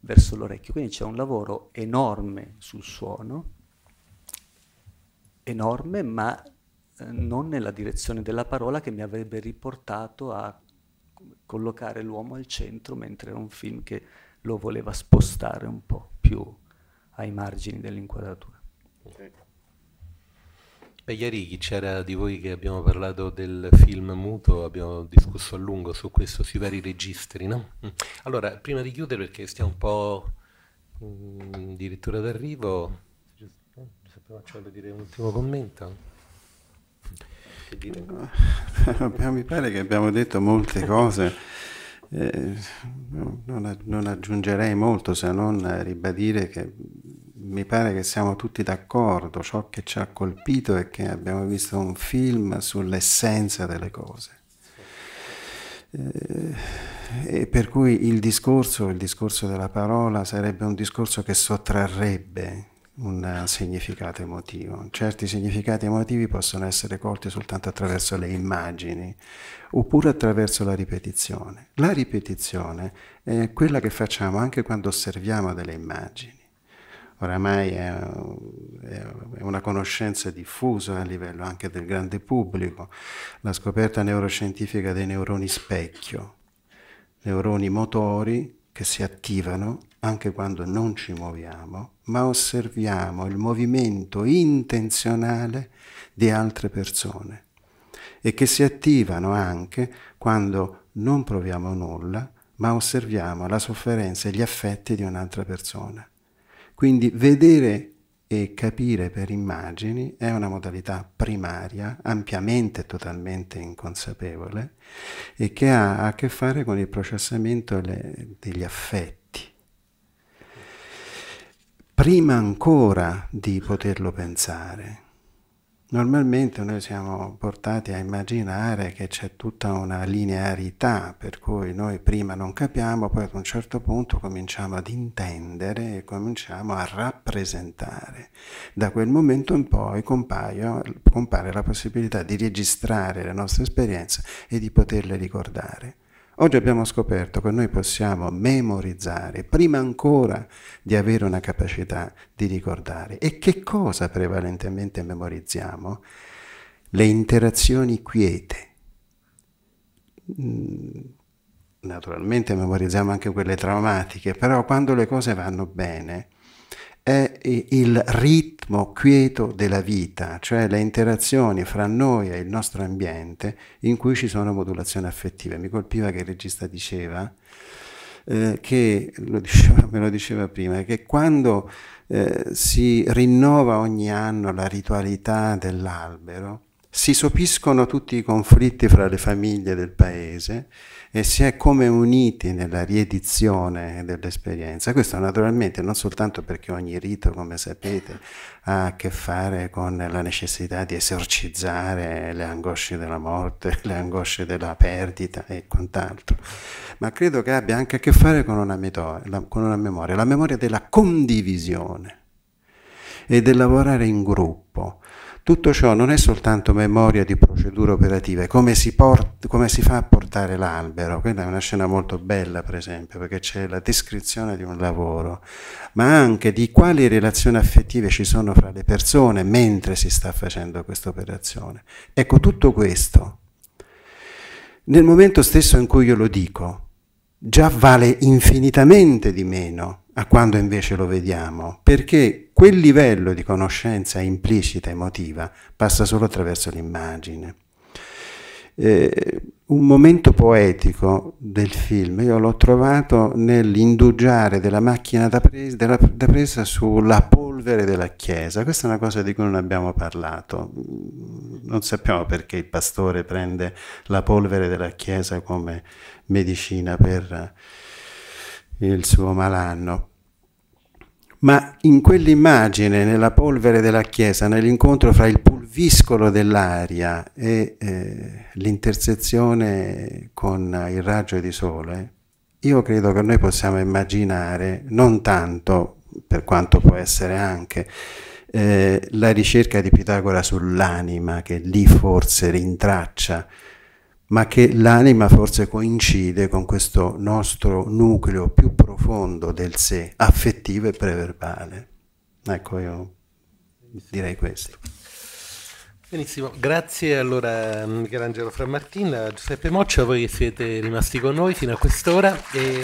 B: verso l'orecchio. Quindi c'è un lavoro enorme sul suono enorme, ma eh, non nella direzione della parola che mi avrebbe riportato a collocare l'uomo al centro, mentre era un film che lo voleva spostare un po' più ai margini dell'inquadratura.
A: Okay. Beh, ieri c'era di voi che abbiamo parlato del film muto, abbiamo discusso a lungo su questo, sui vari registri, no? Mm. Allora, prima di chiudere, perché stiamo un po' mm, addirittura d'arrivo, faccio cioè, dire un ultimo commento. (laughs)
C: Mi pare che abbiamo detto molte cose. Eh, non, non, aggiungerei molto se non ribadire che mi pare che siamo tutti d'accordo. Ciò che ci ha colpito è che abbiamo visto un film sull'essenza delle cose. Eh, e per cui il discorso, il discorso della parola sarebbe un discorso che sottrarrebbe un significato emotivo. Certi significati emotivi possono essere colti soltanto attraverso le immagini oppure attraverso la ripetizione. La ripetizione è quella che facciamo anche quando osserviamo delle immagini. Oramai è, è una conoscenza diffusa a livello anche del grande pubblico, la scoperta neuroscientifica dei neuroni specchio, neuroni motori che si attivano anche quando non ci muoviamo, ma osserviamo il movimento intenzionale di altre persone e che si attivano anche quando non proviamo nulla, ma osserviamo la sofferenza e gli affetti di un'altra persona. Quindi vedere e capire per immagini è una modalità primaria, ampiamente e totalmente inconsapevole, e che ha a che fare con il processamento degli affetti prima ancora di poterlo pensare. Normalmente noi siamo portati a immaginare che c'è tutta una linearità, per cui noi prima non capiamo, poi ad un certo punto cominciamo ad intendere e cominciamo a rappresentare. Da quel momento in poi compaio, compare la possibilità di registrare le nostre esperienze e di poterle ricordare. Oggi abbiamo scoperto che noi possiamo memorizzare prima ancora di avere una capacità di ricordare. E che cosa prevalentemente memorizziamo? Le interazioni quiete. Mm, naturalmente memorizziamo anche quelle traumatiche, però quando le cose vanno bene, è il ritmo quieto della vita, cioè le interazioni fra noi e il nostro ambiente in cui ci sono modulazioni affettive. Mi colpiva che il regista diceva, eh, che lo diceva, (laughs) me lo diceva prima, che quando eh, si rinnova ogni anno la ritualità dell'albero, si sopiscono tutti i conflitti fra le famiglie del paese e si è come uniti nella riedizione dell'esperienza. Questo naturalmente non soltanto perché ogni rito, come sapete, ha a che fare con la necessità di esorcizzare le angosce della morte, (laughs) le angosce della perdita e quant'altro, ma credo che abbia anche a che fare con una, memoria, con una memoria la memoria della condivisione e del lavorare in gruppo tutto ciò non è soltanto memoria di procedure operative, come si, come si fa a portare l'albero, quella è una scena molto bella per esempio, perché c'è la descrizione di un lavoro, ma anche di quali relazioni affettive ci sono fra le persone mentre si sta facendo questa operazione. Ecco, tutto questo, nel momento stesso in cui io lo dico, già vale infinitamente di meno a quando invece lo vediamo, perché Quel livello di conoscenza implicita, emotiva, passa solo attraverso l'immagine. Eh, un momento poetico del film io l'ho trovato nell'indugiare della macchina da presa, della, da presa, sulla polvere della chiesa. Questa è una cosa di cui non abbiamo parlato. Non sappiamo perché il pastore prende la polvere della chiesa come medicina per il suo malanno ma in quell'immagine, nella polvere della chiesa, nell'incontro fra il pulviscolo dell'aria e eh, l'intersezione con il raggio di sole, io credo che noi possiamo immaginare, non tanto, per quanto può essere anche, eh, la ricerca di Pitagora sull'anima, che lì forse rintraccia ma che l'anima forse coincide con questo nostro nucleo più profondo del sé, affettivo e preverbale. Ecco, io direi questo.
A: Benissimo, grazie allora mm, Michelangelo Frammartin, a Giuseppe Moccia, voi che siete rimasti con noi fino a quest'ora e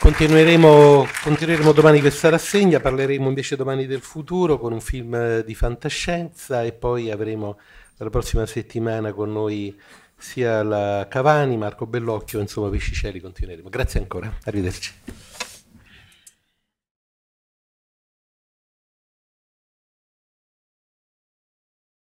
A: continueremo, continueremo domani questa rassegna, parleremo invece domani del futuro con un film di fantascienza e poi avremo la prossima settimana con noi sia la Cavani, Marco Bellocchio, insomma Pescicelli continueremo. Grazie ancora, arrivederci.